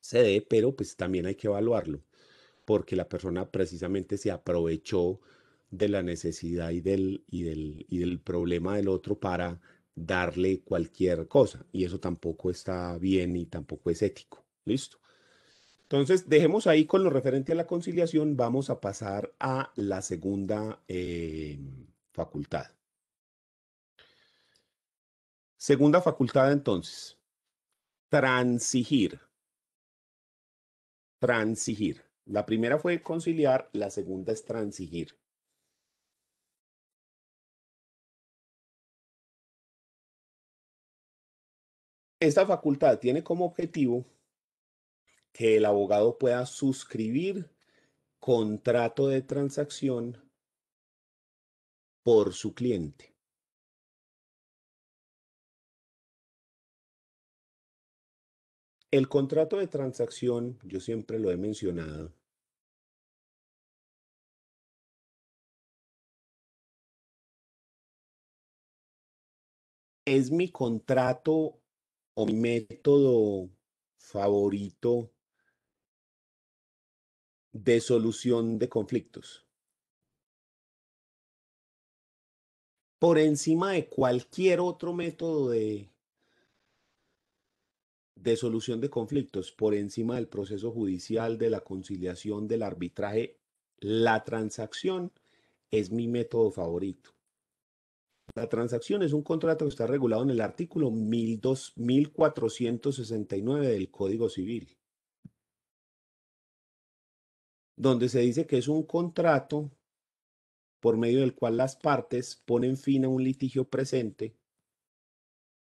[SPEAKER 1] se dé, pero pues también hay que evaluarlo, porque la persona precisamente se aprovechó de la necesidad y del, y del, y del problema del otro para darle cualquier cosa. Y eso tampoco está bien y tampoco es ético. Listo. Entonces, dejemos ahí con lo referente a la conciliación. Vamos a pasar a la segunda eh, facultad. Segunda facultad entonces. Transigir.
[SPEAKER 2] Transigir. La primera fue conciliar, la segunda es transigir. Esta facultad tiene como objetivo que el abogado pueda suscribir contrato de transacción por su cliente. El contrato de transacción, yo siempre lo he mencionado, es mi contrato o mi método favorito de solución de conflictos. Por encima
[SPEAKER 1] de cualquier otro método de de solución de conflictos por encima del proceso judicial, de la conciliación, del arbitraje, la transacción es mi método favorito. La transacción es un contrato que está regulado en el artículo 1469 del Código Civil, donde se dice que es un contrato por medio del cual las partes ponen fin a un litigio
[SPEAKER 2] presente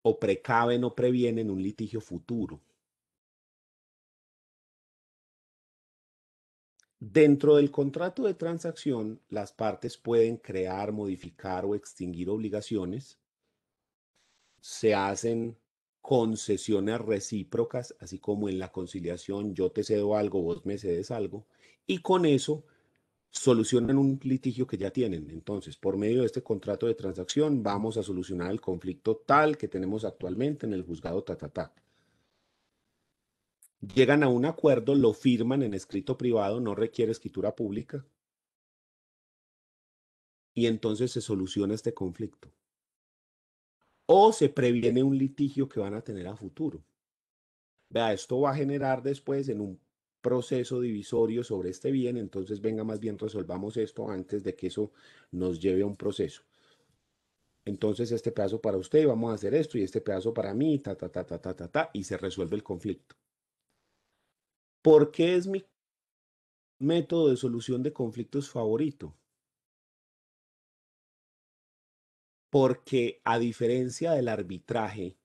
[SPEAKER 2] o precaven o previenen un litigio futuro. Dentro del contrato
[SPEAKER 1] de transacción, las partes pueden crear, modificar o extinguir obligaciones. Se hacen concesiones recíprocas, así como en la conciliación yo te cedo algo, vos me cedes algo, y con eso solucionan un litigio que ya tienen. Entonces, por medio de este contrato de transacción, vamos a solucionar el conflicto tal que tenemos actualmente en el juzgado ta, Llegan a un acuerdo, lo firman en escrito privado, no requiere escritura pública. Y entonces se soluciona este conflicto. O se previene un litigio que van a tener a futuro. Vea, esto va a generar después en un proceso divisorio sobre este bien, entonces venga más bien resolvamos esto antes de que eso nos lleve a un proceso. Entonces este pedazo para usted, vamos a hacer esto y este pedazo para mí, ta, ta, ta, ta, ta, ta, ta, y se resuelve el conflicto.
[SPEAKER 2] ¿Por qué es mi método de solución de conflictos favorito? Porque
[SPEAKER 1] a diferencia del arbitraje,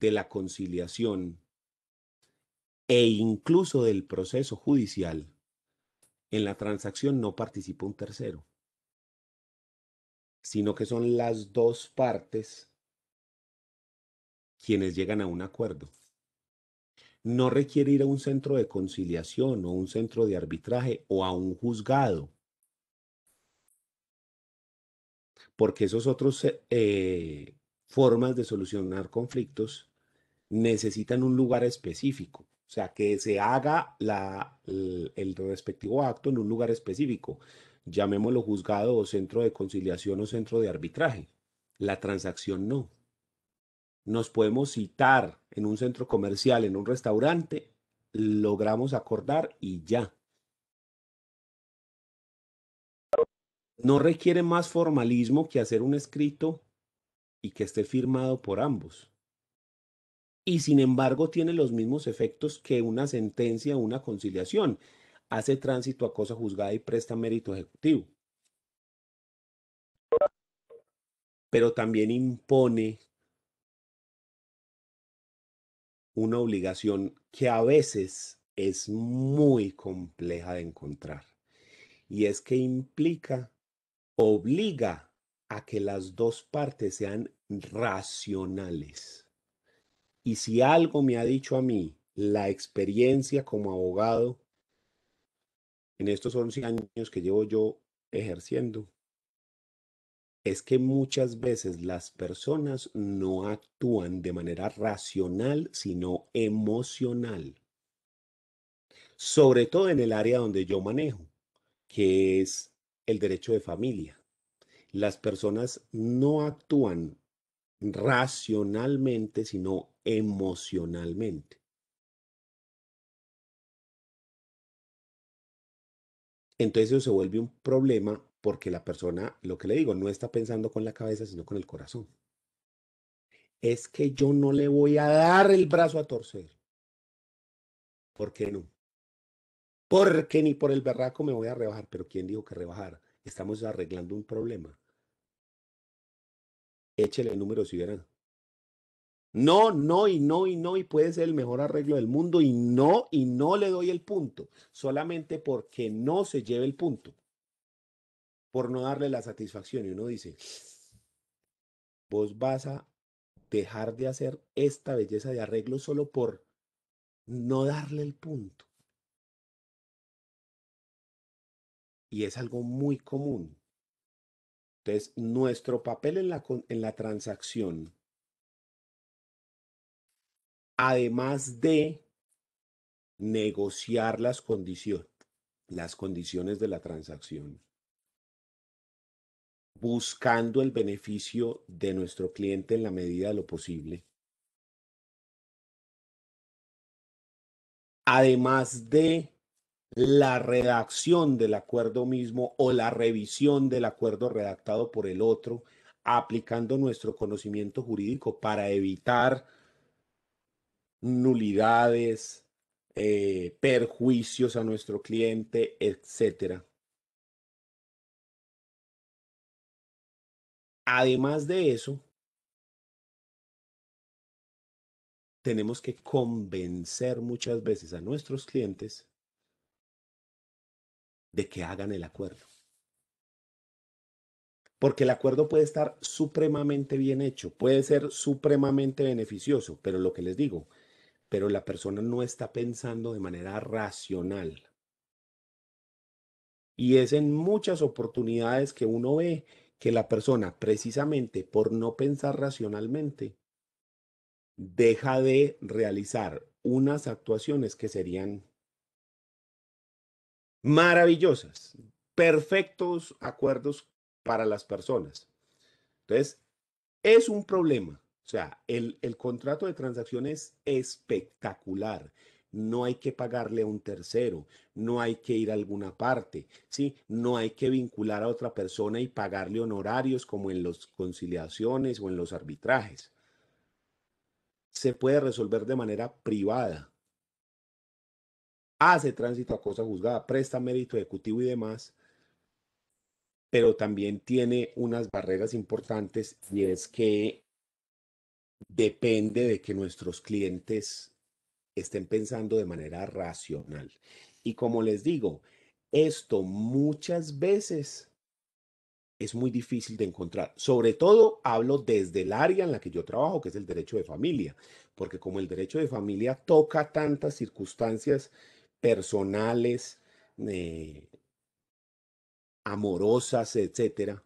[SPEAKER 1] de la conciliación, e incluso del proceso judicial, en la transacción no participa un tercero, sino que son las dos partes quienes llegan a un acuerdo. No requiere ir a un centro de conciliación o un centro de arbitraje o a un juzgado, porque esos otros eh, formas de solucionar conflictos necesitan un lugar específico o sea, que se haga el, el, respectivo acto en un lugar específico, llamémoslo juzgado o centro de conciliación o centro de arbitraje. La transacción no. Nos podemos citar en un centro comercial, en un restaurante, logramos acordar y ya. No requiere más formalismo que hacer un escrito y que esté firmado por ambos y sin embargo tiene los mismos efectos que una sentencia, una conciliación. Hace tránsito a cosa
[SPEAKER 2] juzgada y presta mérito ejecutivo. Pero también impone una
[SPEAKER 1] obligación que a veces es muy compleja de encontrar. Y es que implica, obliga a que las dos partes sean racionales. Y si algo me ha dicho a mí la experiencia como abogado en estos 11 años que llevo yo ejerciendo, es que muchas veces las personas no actúan de manera racional, sino emocional. Sobre todo en el área donde yo manejo, que es el derecho de familia. Las personas no
[SPEAKER 2] actúan racionalmente, sino emocionalmente. Entonces eso se vuelve un problema porque la persona, lo que le digo, no está pensando con la cabeza, sino
[SPEAKER 1] con el corazón. Es que yo no le voy a dar el brazo a torcer. ¿Por qué no? Porque ni por el barraco me voy a rebajar. Pero ¿quién dijo que rebajar? Estamos arreglando un problema. Échele número si vieran no, no y no y no y puede ser el mejor arreglo del mundo y no y no le doy el punto, solamente porque no se lleve el punto, por no darle la satisfacción. Y uno dice, vos vas a dejar de hacer esta belleza de arreglo solo por
[SPEAKER 2] no darle el punto. Y es algo muy común. Entonces, nuestro papel en la,
[SPEAKER 1] en la transacción además de negociar las condiciones, las condiciones de la transacción, buscando el beneficio
[SPEAKER 2] de nuestro cliente en la medida de lo posible. Además de la redacción
[SPEAKER 1] del acuerdo mismo o la revisión del acuerdo redactado por el otro, aplicando nuestro conocimiento jurídico para evitar
[SPEAKER 2] nulidades, eh, perjuicios a nuestro cliente, etcétera. Además de eso, tenemos que convencer muchas veces a nuestros clientes
[SPEAKER 1] de que hagan el acuerdo. Porque el acuerdo puede estar supremamente bien hecho, puede ser supremamente beneficioso, pero lo que les digo, pero la persona no está pensando de manera racional. Y es en muchas oportunidades que uno ve que la persona, precisamente por no pensar racionalmente, deja de realizar unas actuaciones que serían maravillosas, perfectos acuerdos para las personas. Entonces, es un problema o sea, el, contrato de transacción es espectacular no hay que pagarle a un tercero, no hay que ir a alguna parte, ¿sí? No hay que vincular a otra persona y pagarle honorarios como en las conciliaciones o en los arbitrajes. Se puede resolver de manera privada. Hace tránsito a cosa juzgada, presta mérito ejecutivo y demás, pero también tiene unas barreras importantes y es que depende de que nuestros clientes estén pensando de manera racional. Y como les digo, esto muchas veces es muy difícil de encontrar. Sobre todo hablo desde el área en la que yo trabajo, que es el derecho de familia, porque como el derecho de familia toca tantas circunstancias personales, eh, amorosas, etcétera,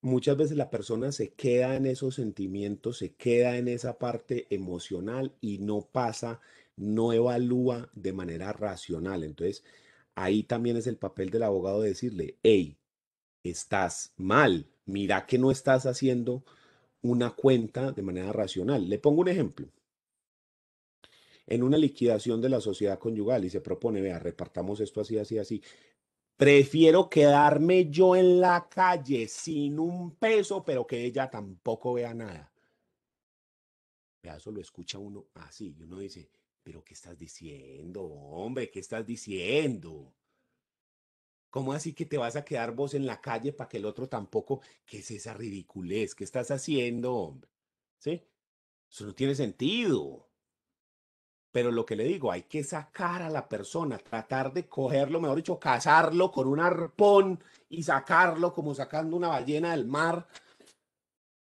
[SPEAKER 1] muchas veces la persona se queda en esos sentimientos, se queda en esa parte emocional y no pasa, no evalúa de manera racional. Entonces, ahí también es el papel del abogado decirle, hey, estás mal, mira que no estás haciendo una cuenta de manera racional. Le pongo un ejemplo. En una liquidación de la sociedad conyugal y se propone, vea, repartamos esto así, así, así. Prefiero quedarme yo en la calle sin un peso, pero que ella tampoco vea nada. Ya eso lo escucha uno así y uno dice, pero ¿qué estás diciendo, hombre? ¿Qué estás diciendo? ¿Cómo así que te vas a quedar vos en la calle para que el otro tampoco? ¿Qué es esa ridiculez? ¿Qué estás haciendo, hombre? ¿Sí? Eso no tiene sentido. Pero lo que le digo, hay que sacar a la persona, tratar de cogerlo, mejor dicho, cazarlo con un arpón y sacarlo como sacando una ballena del mar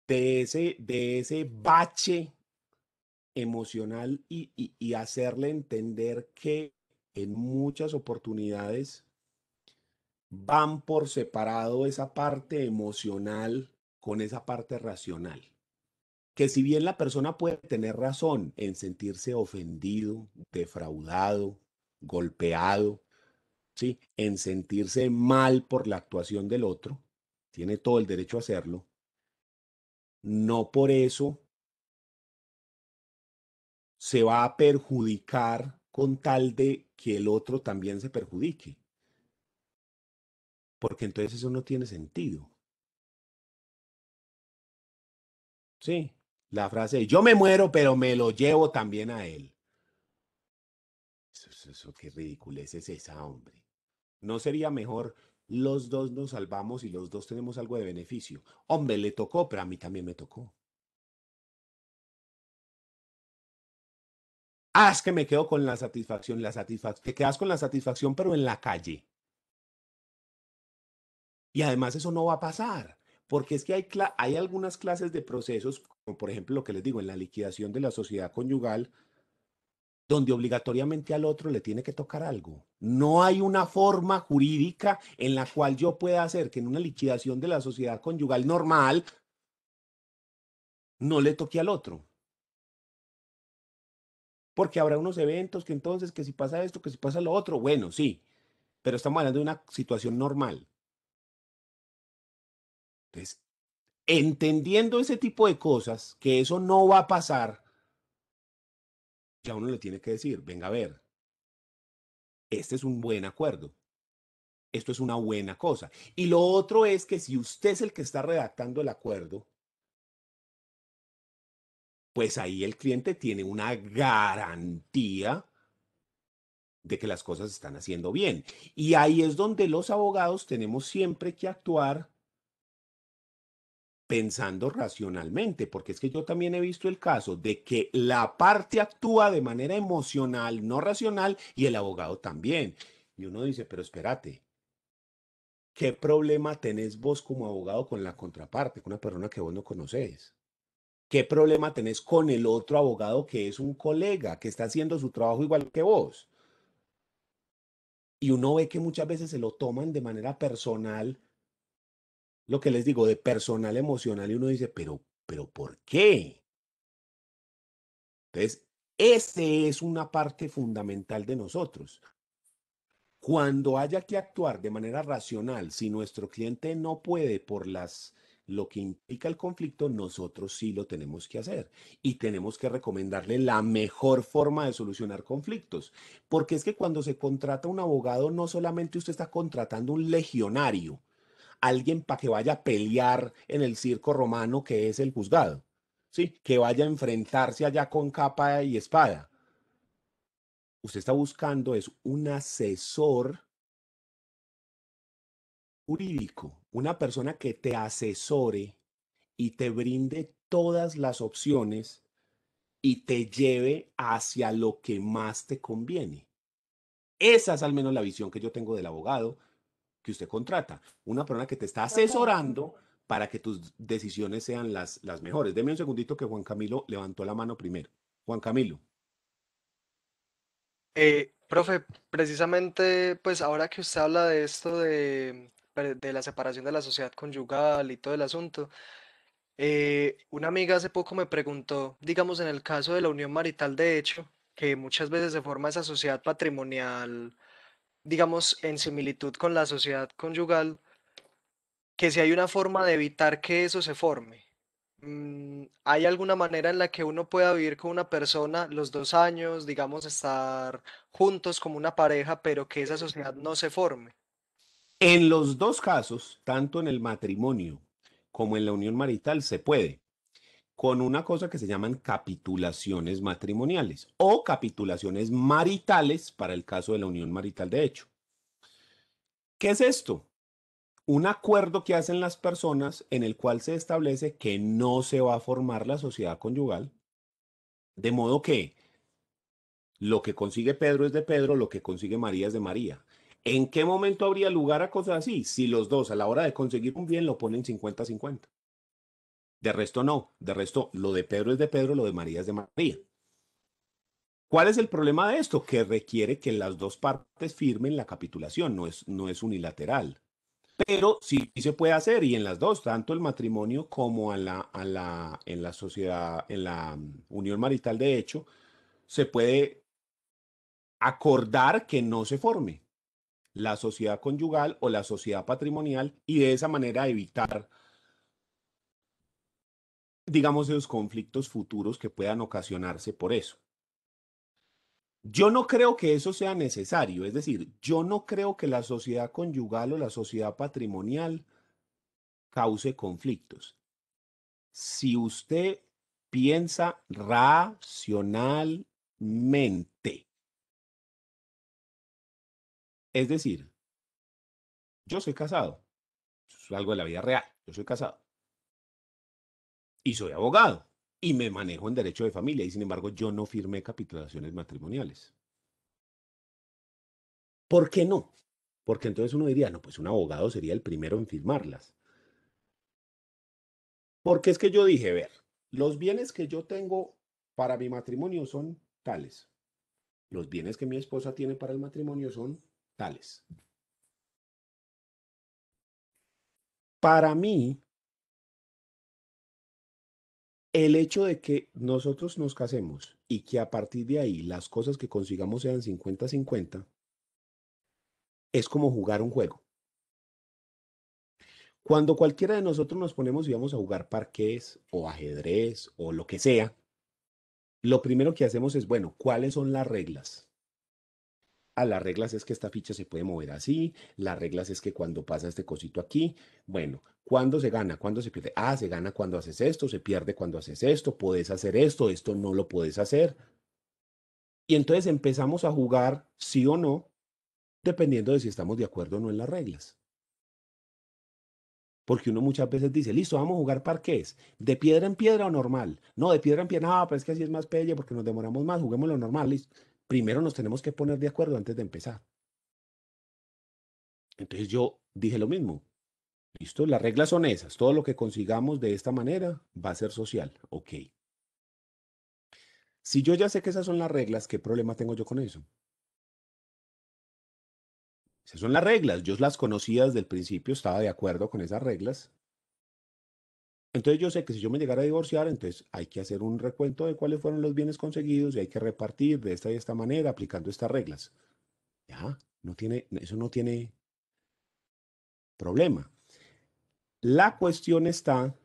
[SPEAKER 1] de ese, de ese bache emocional y hacerle entender que en muchas oportunidades van por separado esa parte emocional con esa parte racional que si bien la persona puede tener razón en sentirse ofendido, defraudado, golpeado, ¿sí? en sentirse mal por la actuación del otro, tiene todo el derecho a hacerlo, no por eso se va a perjudicar con tal de que el otro también
[SPEAKER 2] se perjudique. Porque entonces eso no tiene sentido. Sí la frase, yo me muero, pero me lo llevo también a él. Eso, qué ridiculez
[SPEAKER 1] es esa, hombre. ¿No sería mejor los dos nos salvamos y los dos tenemos algo de beneficio? Hombre, le tocó, pero a mí también me tocó. Haz ah, que me quedo con la satisfacción, la satisfacción. Te quedas con la satisfacción, pero en la calle. Y además eso no va a pasar porque es que hay, algunas clases de procesos, como por ejemplo lo que les digo, en la liquidación de la sociedad conyugal, donde obligatoriamente al otro le tiene que tocar algo. No hay una forma jurídica en la cual yo pueda hacer que en una liquidación de la sociedad conyugal normal no le toque al otro. Porque habrá unos eventos que entonces, que si pasa esto, que si pasa lo otro, bueno, sí, pero estamos hablando de una situación normal. Entonces, entendiendo ese tipo de cosas, que eso no va a pasar, ya uno le tiene que decir, venga a ver, este es un buen acuerdo. Esto es una buena cosa. Y lo otro es que si usted es el que está redactando el acuerdo, pues ahí el cliente tiene una garantía de que las cosas están haciendo bien. Y ahí es donde los abogados tenemos siempre que actuar pensando racionalmente, porque es que yo también he visto el caso de que la parte actúa de manera emocional, no racional, y el abogado también. Y uno dice, pero espérate, ¿qué problema tenés vos como abogado con la contraparte, con una persona que vos no conocés? ¿Qué problema tenés con el otro abogado que es un colega, que está haciendo su trabajo igual que vos? Y uno ve que muchas veces se lo toman de manera personal lo que les digo, de personal emocional y uno dice, pero, pero ¿por qué? Entonces, esa es una parte fundamental de nosotros. Cuando haya que actuar de manera racional, si nuestro cliente no puede por las lo que implica el conflicto, nosotros sí lo tenemos que hacer y tenemos que recomendarle la mejor forma de solucionar conflictos. Porque es que cuando se contrata un abogado, no solamente usted está contratando un legionario, alguien para que vaya a pelear en el circo romano que es el juzgado, ¿sí? Que vaya a enfrentarse allá con capa y espada. Usted está buscando es un asesor jurídico, una persona que te asesore y te brinde todas las opciones y te lleve hacia lo que más te conviene. Esa es al menos la visión que yo tengo del abogado, que usted contrata, una persona que te está asesorando para que tus decisiones sean las, las mejores. Deme un segundito que Juan Camilo levantó la mano primero. Juan Camilo.
[SPEAKER 5] Eh, profe, precisamente, pues ahora que usted habla de esto de, la separación de la sociedad conyugal y todo el asunto, eh, una amiga hace poco me preguntó, digamos, en el caso de la unión marital de hecho, que muchas veces se forma esa sociedad patrimonial digamos, en similitud con la sociedad conyugal, que si hay una forma de evitar que eso se forme. Mm, ¿Hay alguna manera en la que uno pueda vivir con una persona los dos años, digamos, estar juntos como una pareja, pero que esa sociedad no se forme?
[SPEAKER 1] En los dos casos, tanto en el matrimonio como en la unión marital, se puede con una cosa que se llaman capitulaciones matrimoniales o capitulaciones maritales para el caso de la unión marital de hecho. ¿Qué es esto? Un acuerdo que hacen las personas en el cual se establece que no se va a formar la sociedad conyugal, de modo que lo que consigue Pedro es de Pedro, lo que consigue María es de María. ¿En qué momento habría lugar a cosas así? Si los dos a la hora de conseguir un bien lo ponen 50-50. De resto no, de resto lo de Pedro es de Pedro, lo de María es de María. ¿Cuál es el problema de esto? Que requiere que las dos partes firmen la capitulación, no es, no es unilateral. Pero sí, se puede hacer y en las dos, tanto el matrimonio como a la, a la, en la sociedad, en la mm, unión marital de hecho, se puede acordar que no se forme la sociedad conyugal o la sociedad patrimonial y de esa manera evitar digamos, esos conflictos futuros que puedan ocasionarse por eso. Yo no creo que eso sea necesario, es decir, yo no creo que la sociedad conyugal o la sociedad patrimonial cause conflictos. Si usted piensa
[SPEAKER 2] racionalmente, es decir, yo soy casado, es algo de la vida real, yo soy casado
[SPEAKER 1] y soy abogado y me manejo en derecho de familia y sin embargo yo no firmé capitulaciones matrimoniales. ¿Por qué no? Porque entonces uno diría, no, pues un abogado sería el primero en firmarlas. Porque es que yo dije, ver, los bienes que yo tengo para mi matrimonio son tales. Los bienes que mi esposa tiene para el matrimonio son
[SPEAKER 2] tales. Para mí, el hecho de que nosotros nos
[SPEAKER 1] casemos y que a partir de ahí las cosas que consigamos sean 50-50 es como jugar un juego. Cuando cualquiera de nosotros nos ponemos y vamos a jugar parques o
[SPEAKER 3] ajedrez
[SPEAKER 1] o lo que sea, lo primero que hacemos es, bueno, ¿cuáles son las reglas? a las reglas es que esta ficha se puede mover así, las reglas es que cuando pasa este cosito aquí, bueno, ¿cuándo se gana? ¿Cuándo se pierde? Ah, se gana cuando haces esto, se pierde cuando haces esto, puedes hacer esto, esto no lo puedes hacer. Y entonces empezamos a jugar sí o no, dependiendo de si estamos de acuerdo o no en las reglas. Porque uno muchas veces dice, listo, vamos a jugar parques, de piedra en piedra o normal. No, de piedra en piedra, ah, pero es que así es más pelle porque nos demoramos más, juguemos lo normal, listo primero nos tenemos que poner de acuerdo antes de empezar. Entonces yo dije lo mismo. Listo, las reglas son esas. Todo lo que consigamos de esta manera va a ser social. Ok. Si yo ya sé que esas son las reglas, ¿qué problema tengo yo con eso? Esas son las reglas. Yo las conocía desde el principio, estaba de acuerdo con esas reglas. Entonces yo sé que si yo me llegara a divorciar, entonces hay que hacer un recuento de cuáles fueron los bienes conseguidos y hay que repartir de esta y esta manera aplicando estas reglas. Ya, no
[SPEAKER 2] tiene, eso no tiene problema. La cuestión está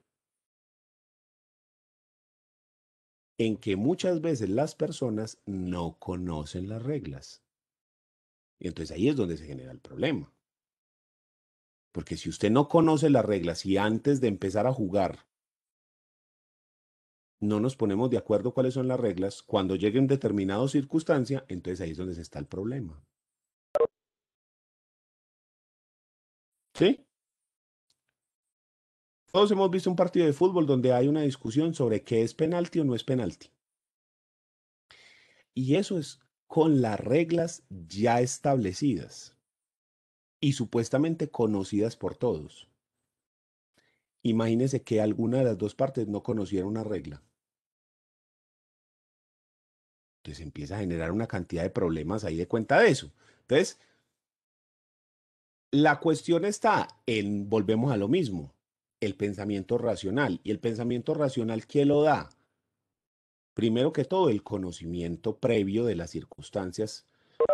[SPEAKER 2] en que muchas
[SPEAKER 1] veces las personas no conocen las reglas. Y entonces ahí es donde se genera el problema. Porque si usted no conoce las reglas y antes de empezar a jugar no nos ponemos de acuerdo cuáles son las reglas, cuando llegue un determinada circunstancia, entonces ahí es donde está el problema. ¿Sí? Todos hemos visto un partido de fútbol donde hay una discusión sobre qué es penalti o no es penalti. Y eso es con las reglas ya establecidas y supuestamente conocidas por todos. Imagínense que alguna de las dos partes no conociera una regla. Entonces empieza a generar una cantidad de problemas ahí de cuenta de eso. Entonces, la cuestión está en, volvemos a lo mismo, el pensamiento racional. ¿Y el pensamiento racional qué lo da? Primero que todo, el conocimiento previo de las circunstancias,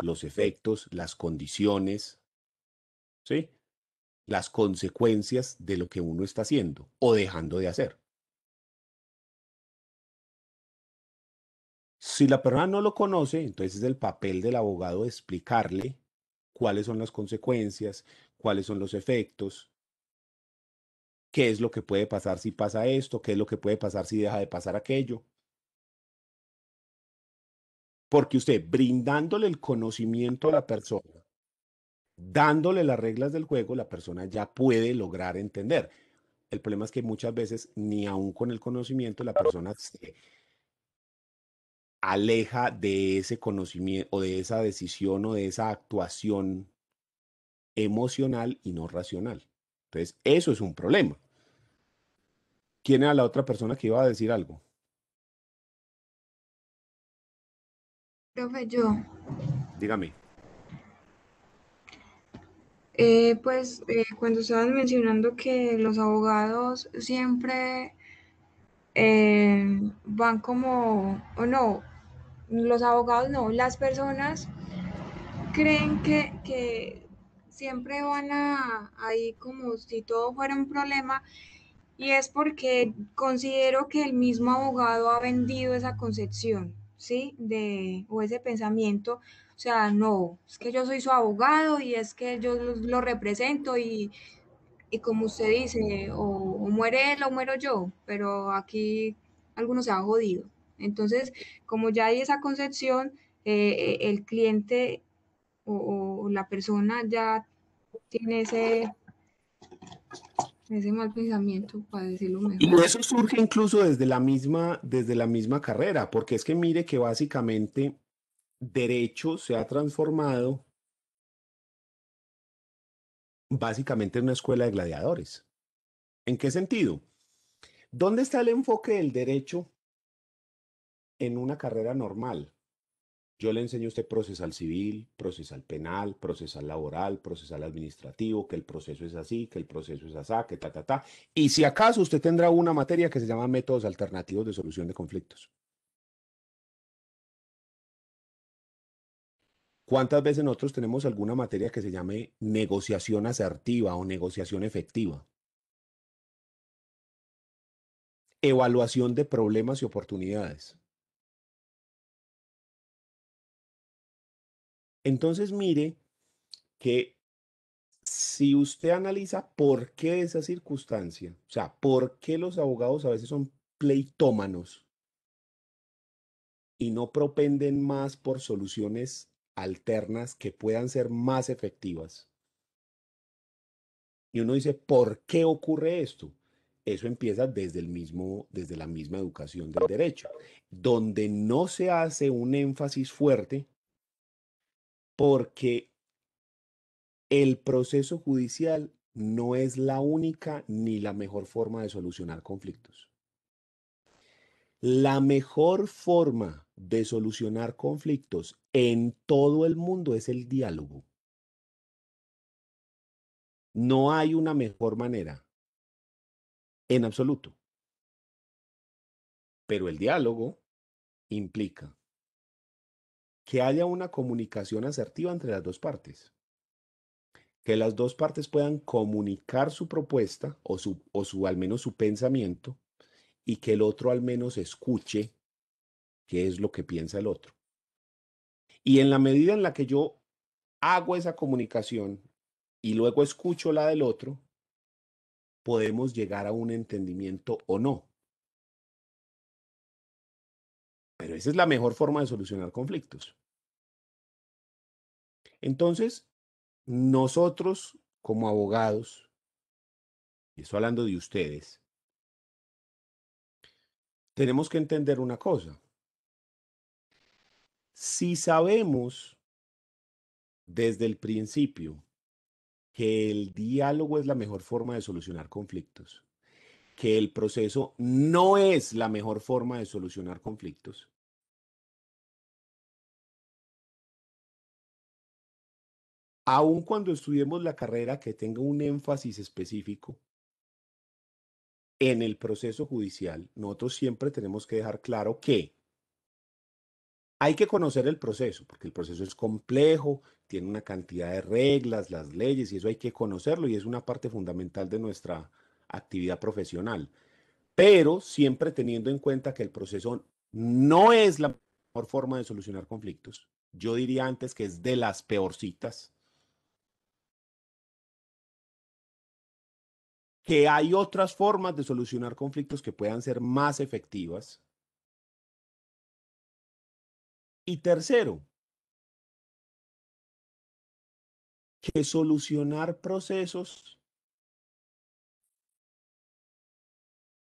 [SPEAKER 1] los efectos, las
[SPEAKER 2] condiciones, ¿sí? Las consecuencias de lo que uno está haciendo o dejando de hacer.
[SPEAKER 1] Si la persona no lo conoce, entonces es el papel del abogado explicarle cuáles son las consecuencias, cuáles son los efectos, qué es lo que puede pasar si pasa esto, qué es lo que puede pasar si deja de pasar aquello. Porque usted brindándole el conocimiento a la persona dándole las reglas del juego, la persona ya puede lograr entender. El problema es que muchas veces, ni aún con el conocimiento, la persona se aleja de ese conocimiento o de esa decisión o de esa actuación emocional y no racional. Entonces, eso es un problema. ¿Quién era la otra persona que iba a decir algo? Profe, yo. Dígame.
[SPEAKER 4] Eh, pues eh, cuando estaban mencionando que los abogados siempre eh, van como, o no, los abogados no, las personas creen que, que siempre van a ahí como si todo fuera un problema y es porque considero que el mismo abogado ha vendido esa concepción, ¿sí? De, o ese pensamiento o sea, no, es que yo soy su abogado y es que yo lo represento y, como usted dice, o, muere él o muero yo, pero aquí alguno se ha jodido. Entonces, como ya hay esa concepción, eh, eh, el cliente o, la persona ya tiene ese, ese mal pensamiento, para decirlo mejor. Y eso
[SPEAKER 1] surge incluso desde la misma, desde la misma carrera, porque es que mire que básicamente derecho se ha transformado básicamente en una escuela de gladiadores. ¿En qué sentido? ¿Dónde está el enfoque del derecho en una carrera normal? Yo le enseño a usted procesal civil, procesal penal, procesal laboral, procesal administrativo, que el proceso es así, que el proceso es así, que ta, ta, ta. Y si acaso usted tendrá una materia que se llama métodos alternativos de solución de conflictos. ¿Cuántas veces nosotros tenemos alguna materia que se llame negociación asertiva o negociación efectiva?
[SPEAKER 2] Evaluación de problemas y oportunidades. Entonces mire que si usted analiza por qué esa circunstancia, o
[SPEAKER 1] sea, por qué los abogados a veces son pleitómanos y no propenden más por soluciones alternas que puedan ser más efectivas. Y uno dice, ¿por qué ocurre esto? Eso empieza desde, el mismo, desde la misma educación del derecho, donde no se hace un énfasis fuerte porque el proceso judicial no es la única ni la mejor forma de solucionar conflictos. La mejor forma de solucionar conflictos en todo el mundo es el diálogo.
[SPEAKER 2] No hay una mejor manera, en absoluto. Pero el diálogo implica
[SPEAKER 1] que haya una comunicación asertiva entre las dos partes, que las dos partes puedan comunicar su propuesta o su, al menos su pensamiento y que el otro al menos escuche qué es lo que piensa el otro. Y en la medida en la que yo hago esa comunicación y luego escucho la del otro, podemos llegar a un
[SPEAKER 2] entendimiento o no. Pero esa es la mejor forma de solucionar conflictos. Entonces,
[SPEAKER 1] nosotros como abogados, y estoy hablando de ustedes,
[SPEAKER 2] tenemos que entender una cosa. Si sabemos desde el principio
[SPEAKER 1] que el diálogo es la mejor forma de solucionar conflictos,
[SPEAKER 2] que el proceso no es la mejor forma de solucionar conflictos, aun cuando estudiemos la carrera que tenga un énfasis específico
[SPEAKER 1] en el proceso judicial, nosotros siempre tenemos que dejar claro que hay que conocer el proceso, porque el proceso es complejo, tiene una cantidad de reglas, las leyes, y eso hay que conocerlo y es una parte fundamental de nuestra actividad profesional. Pero siempre teniendo en cuenta que el proceso no es la mejor forma de solucionar conflictos. Yo diría antes que es de las peorcitas.
[SPEAKER 2] Que hay otras formas de solucionar conflictos que puedan ser más efectivas y tercero, que solucionar procesos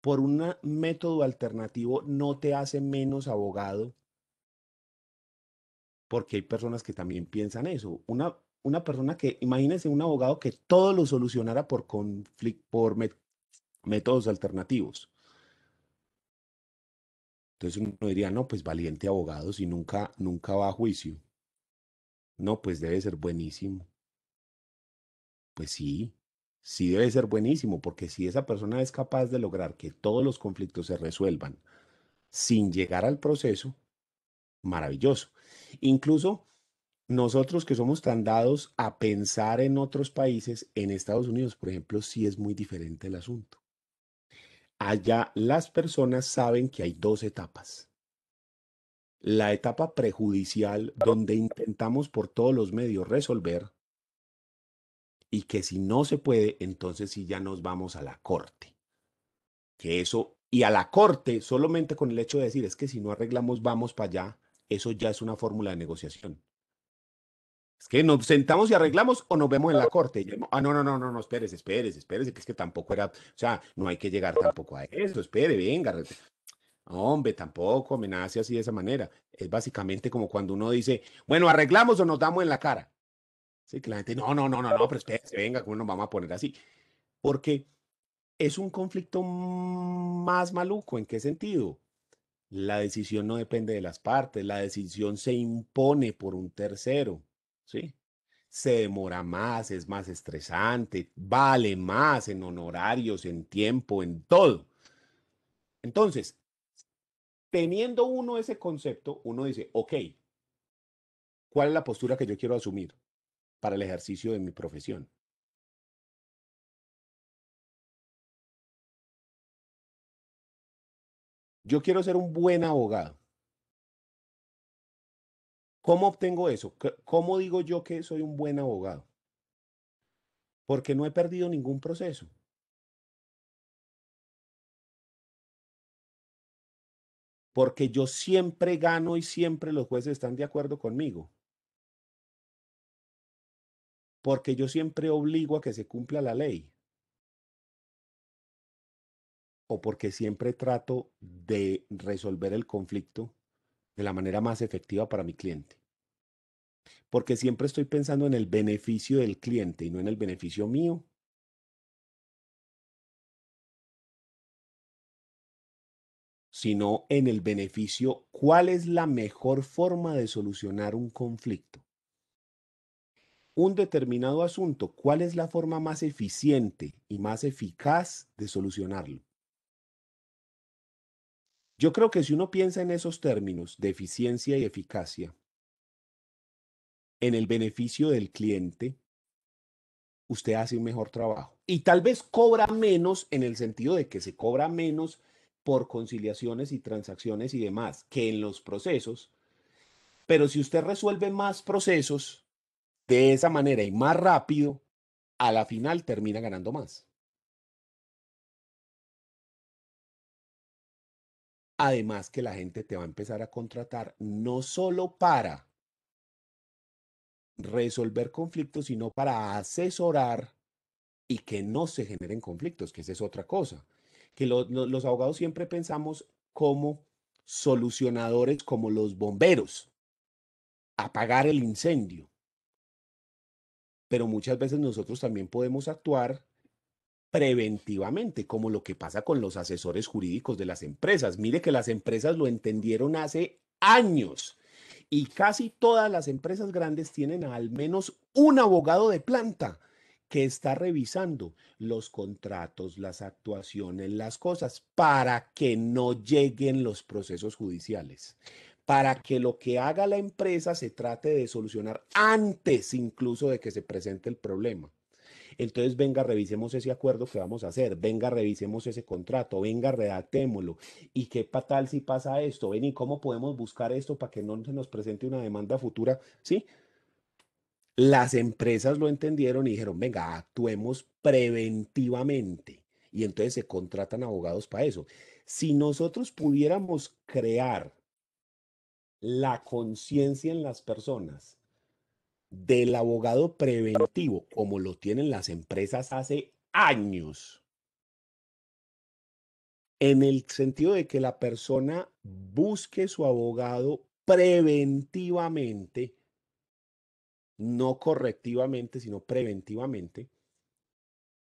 [SPEAKER 1] por un método alternativo no te hace menos abogado, porque hay personas que también piensan eso. Una, una persona que, imagínense un abogado que todo lo solucionara por, por métodos alternativos. Entonces uno diría, no, pues valiente abogado, si nunca, nunca va a juicio. No, pues debe ser buenísimo. Pues sí, sí debe ser buenísimo, porque si esa persona es capaz de lograr que todos los conflictos se resuelvan sin llegar al proceso, maravilloso. Incluso nosotros que somos tan dados a pensar en otros países, en Estados Unidos, por ejemplo, sí es muy diferente el asunto. Allá las personas saben que hay dos etapas. La etapa prejudicial, donde intentamos por todos los medios resolver, y que si no se puede, entonces sí ya nos vamos a la corte. Que eso, y a la corte solamente con el hecho de decir es que si no arreglamos, vamos para allá, eso ya es una fórmula de negociación. Es que nos sentamos y arreglamos o nos vemos en la corte. ah, no, no, no, no, no, espérese, espérese, espérese, que es que tampoco era, o sea, no hay que llegar tampoco a eso, espere, venga. Hombre, tampoco amenazas así de esa manera. Es básicamente como cuando uno dice, bueno, arreglamos o nos damos en la cara. Sí, que la gente, no, no, no, no, no, pero espérese, venga, ¿cómo nos vamos a poner así? Porque es un conflicto más maluco. ¿En qué sentido? La decisión no depende de las partes, la decisión se impone por un tercero. ¿sí? Se demora más, es más estresante, vale más en honorarios, en tiempo, en todo. Entonces, teniendo uno ese concepto,
[SPEAKER 2] uno dice, ok, ¿cuál es la postura que yo quiero asumir para el ejercicio de mi profesión? Yo quiero ser un buen abogado. ¿Cómo obtengo eso? ¿Cómo digo yo que soy un buen abogado? Porque no he perdido ningún proceso. Porque yo siempre gano y siempre los jueces están de acuerdo conmigo. Porque yo siempre obligo a que se cumpla la ley.
[SPEAKER 1] O porque siempre trato de resolver el conflicto de la manera más efectiva para mi cliente. Porque siempre estoy pensando en el beneficio
[SPEAKER 2] del cliente y no en el beneficio mío. sino en el beneficio, cuál es la
[SPEAKER 1] mejor forma de solucionar un conflicto. Un determinado asunto, cuál es la forma más eficiente y más eficaz de solucionarlo. Yo creo que si uno piensa en esos términos de eficiencia y eficacia, en el beneficio del cliente, usted hace un mejor trabajo. Y tal vez cobra menos en el sentido de que se cobra menos por conciliaciones y transacciones y demás que en los procesos. Pero si usted resuelve más procesos de esa manera y más
[SPEAKER 2] rápido, a la final termina ganando más. Además que la gente te va a empezar a contratar no solo para resolver conflictos, sino
[SPEAKER 1] para asesorar y que no se generen conflictos, que esa es otra cosa. Que los abogados siempre pensamos como solucionadores, como los bomberos, apagar el incendio. Pero muchas veces nosotros también podemos actuar preventivamente, como lo que pasa con los asesores jurídicos de las empresas. Mire que las empresas lo entendieron hace años y casi todas las empresas grandes tienen al menos un abogado de planta que está revisando los contratos, las actuaciones, las cosas, para que no lleguen los procesos judiciales, para que lo que haga la empresa se trate de solucionar antes incluso de que se presente el problema. Entonces, venga, revisemos ese acuerdo que vamos a hacer, venga, revisemos ese contrato, venga, redactémoslo. ¿Y qué tal si pasa esto? Ven, ¿y cómo podemos buscar esto para que no se nos presente una demanda futura? Sí. Las empresas lo entendieron y dijeron, venga, actuemos preventivamente. Y entonces se contratan abogados para eso. Si nosotros pudiéramos crear la conciencia en las personas del abogado preventivo, como lo tienen las empresas hace años, en el sentido de que la persona busque su abogado preventivamente, no correctivamente, sino preventivamente,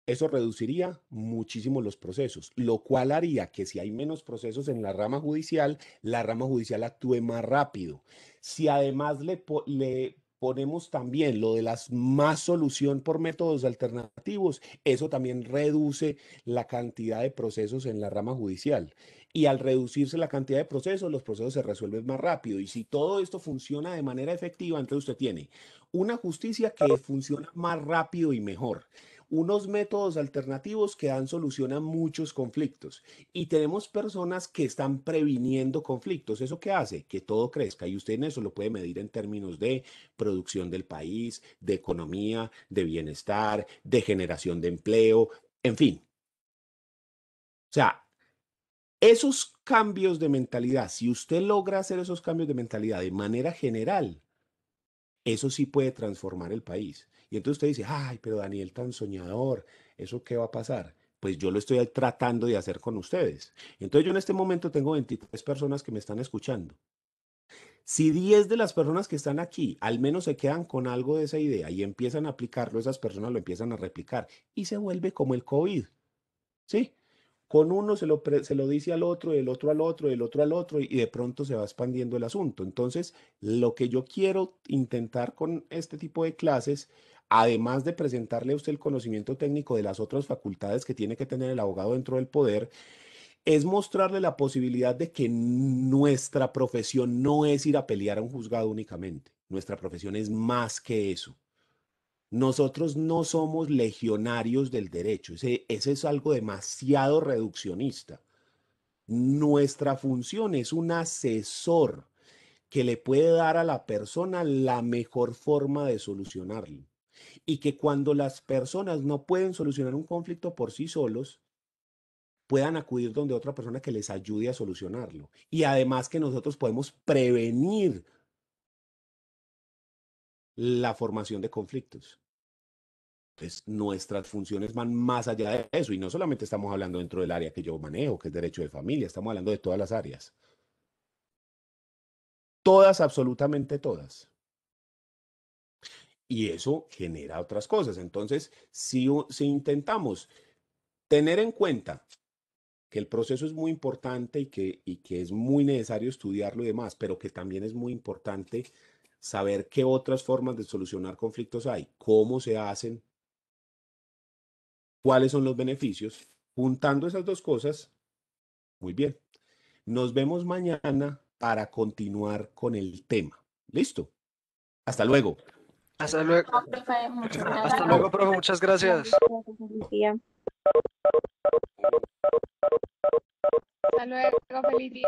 [SPEAKER 1] eso reduciría muchísimo los procesos, lo cual haría que si hay menos procesos en la rama judicial, la rama judicial actúe más rápido. Si además le, le ponemos también lo de las más solución por métodos alternativos, eso también reduce la cantidad de procesos en la rama judicial. Y al reducirse la cantidad de procesos, los procesos se resuelven más rápido. Y si todo esto funciona de manera efectiva, entonces usted tiene una justicia que funciona más rápido y mejor unos métodos alternativos que dan solución a muchos conflictos. Y tenemos personas que están previniendo conflictos. ¿Eso qué hace? Que todo crezca. Y usted en eso lo puede medir en términos de producción del país, de economía, de bienestar, de generación de empleo, en fin. O sea, esos cambios de mentalidad, si usted logra hacer esos cambios de mentalidad de manera general, eso sí puede transformar el país. Y entonces usted dice, ay, pero Daniel tan soñador, ¿eso qué va a pasar? Pues yo lo estoy tratando de hacer con ustedes. Entonces yo en este momento tengo 23 personas que me están escuchando. Si 10 de las personas que están aquí al menos se quedan con algo de esa idea y empiezan a aplicarlo, esas personas lo empiezan a replicar y se vuelve como el COVID. ¿Sí? con uno se lo, se lo dice al otro, el otro al otro, el otro al otro, y de pronto se va expandiendo el asunto. Entonces, lo que yo quiero intentar con este tipo de clases, además de presentarle a usted el conocimiento técnico de las otras facultades que tiene que tener el abogado dentro del poder, es mostrarle la posibilidad de que nuestra profesión no es ir a pelear a un juzgado únicamente. Nuestra profesión es más que eso. Nosotros no somos legionarios del derecho, ese, es algo demasiado reduccionista. Nuestra función es un asesor que le puede dar a la persona la mejor forma de solucionarlo. Y que cuando las personas no pueden solucionar un conflicto por sí solos, puedan acudir donde otra persona que les ayude a solucionarlo. Y además que nosotros podemos prevenir la formación de conflictos. Entonces, nuestras funciones van más allá de eso y no solamente estamos hablando dentro del área que yo manejo, que es derecho de familia, estamos hablando de todas las áreas. Todas, absolutamente todas. Y eso genera otras cosas. Entonces, si, si intentamos tener en cuenta que el proceso es muy importante y que, y que es muy necesario estudiarlo y demás, pero que también es muy importante saber qué otras formas de solucionar conflictos hay, cómo se hacen, cuáles son los beneficios. Juntando esas dos cosas, muy bien. Nos vemos mañana para continuar con el tema. ¿Listo? Hasta luego. Hasta luego.
[SPEAKER 4] Hasta luego, profe. Muchas gracias. Hasta
[SPEAKER 2] luego. Feliz día.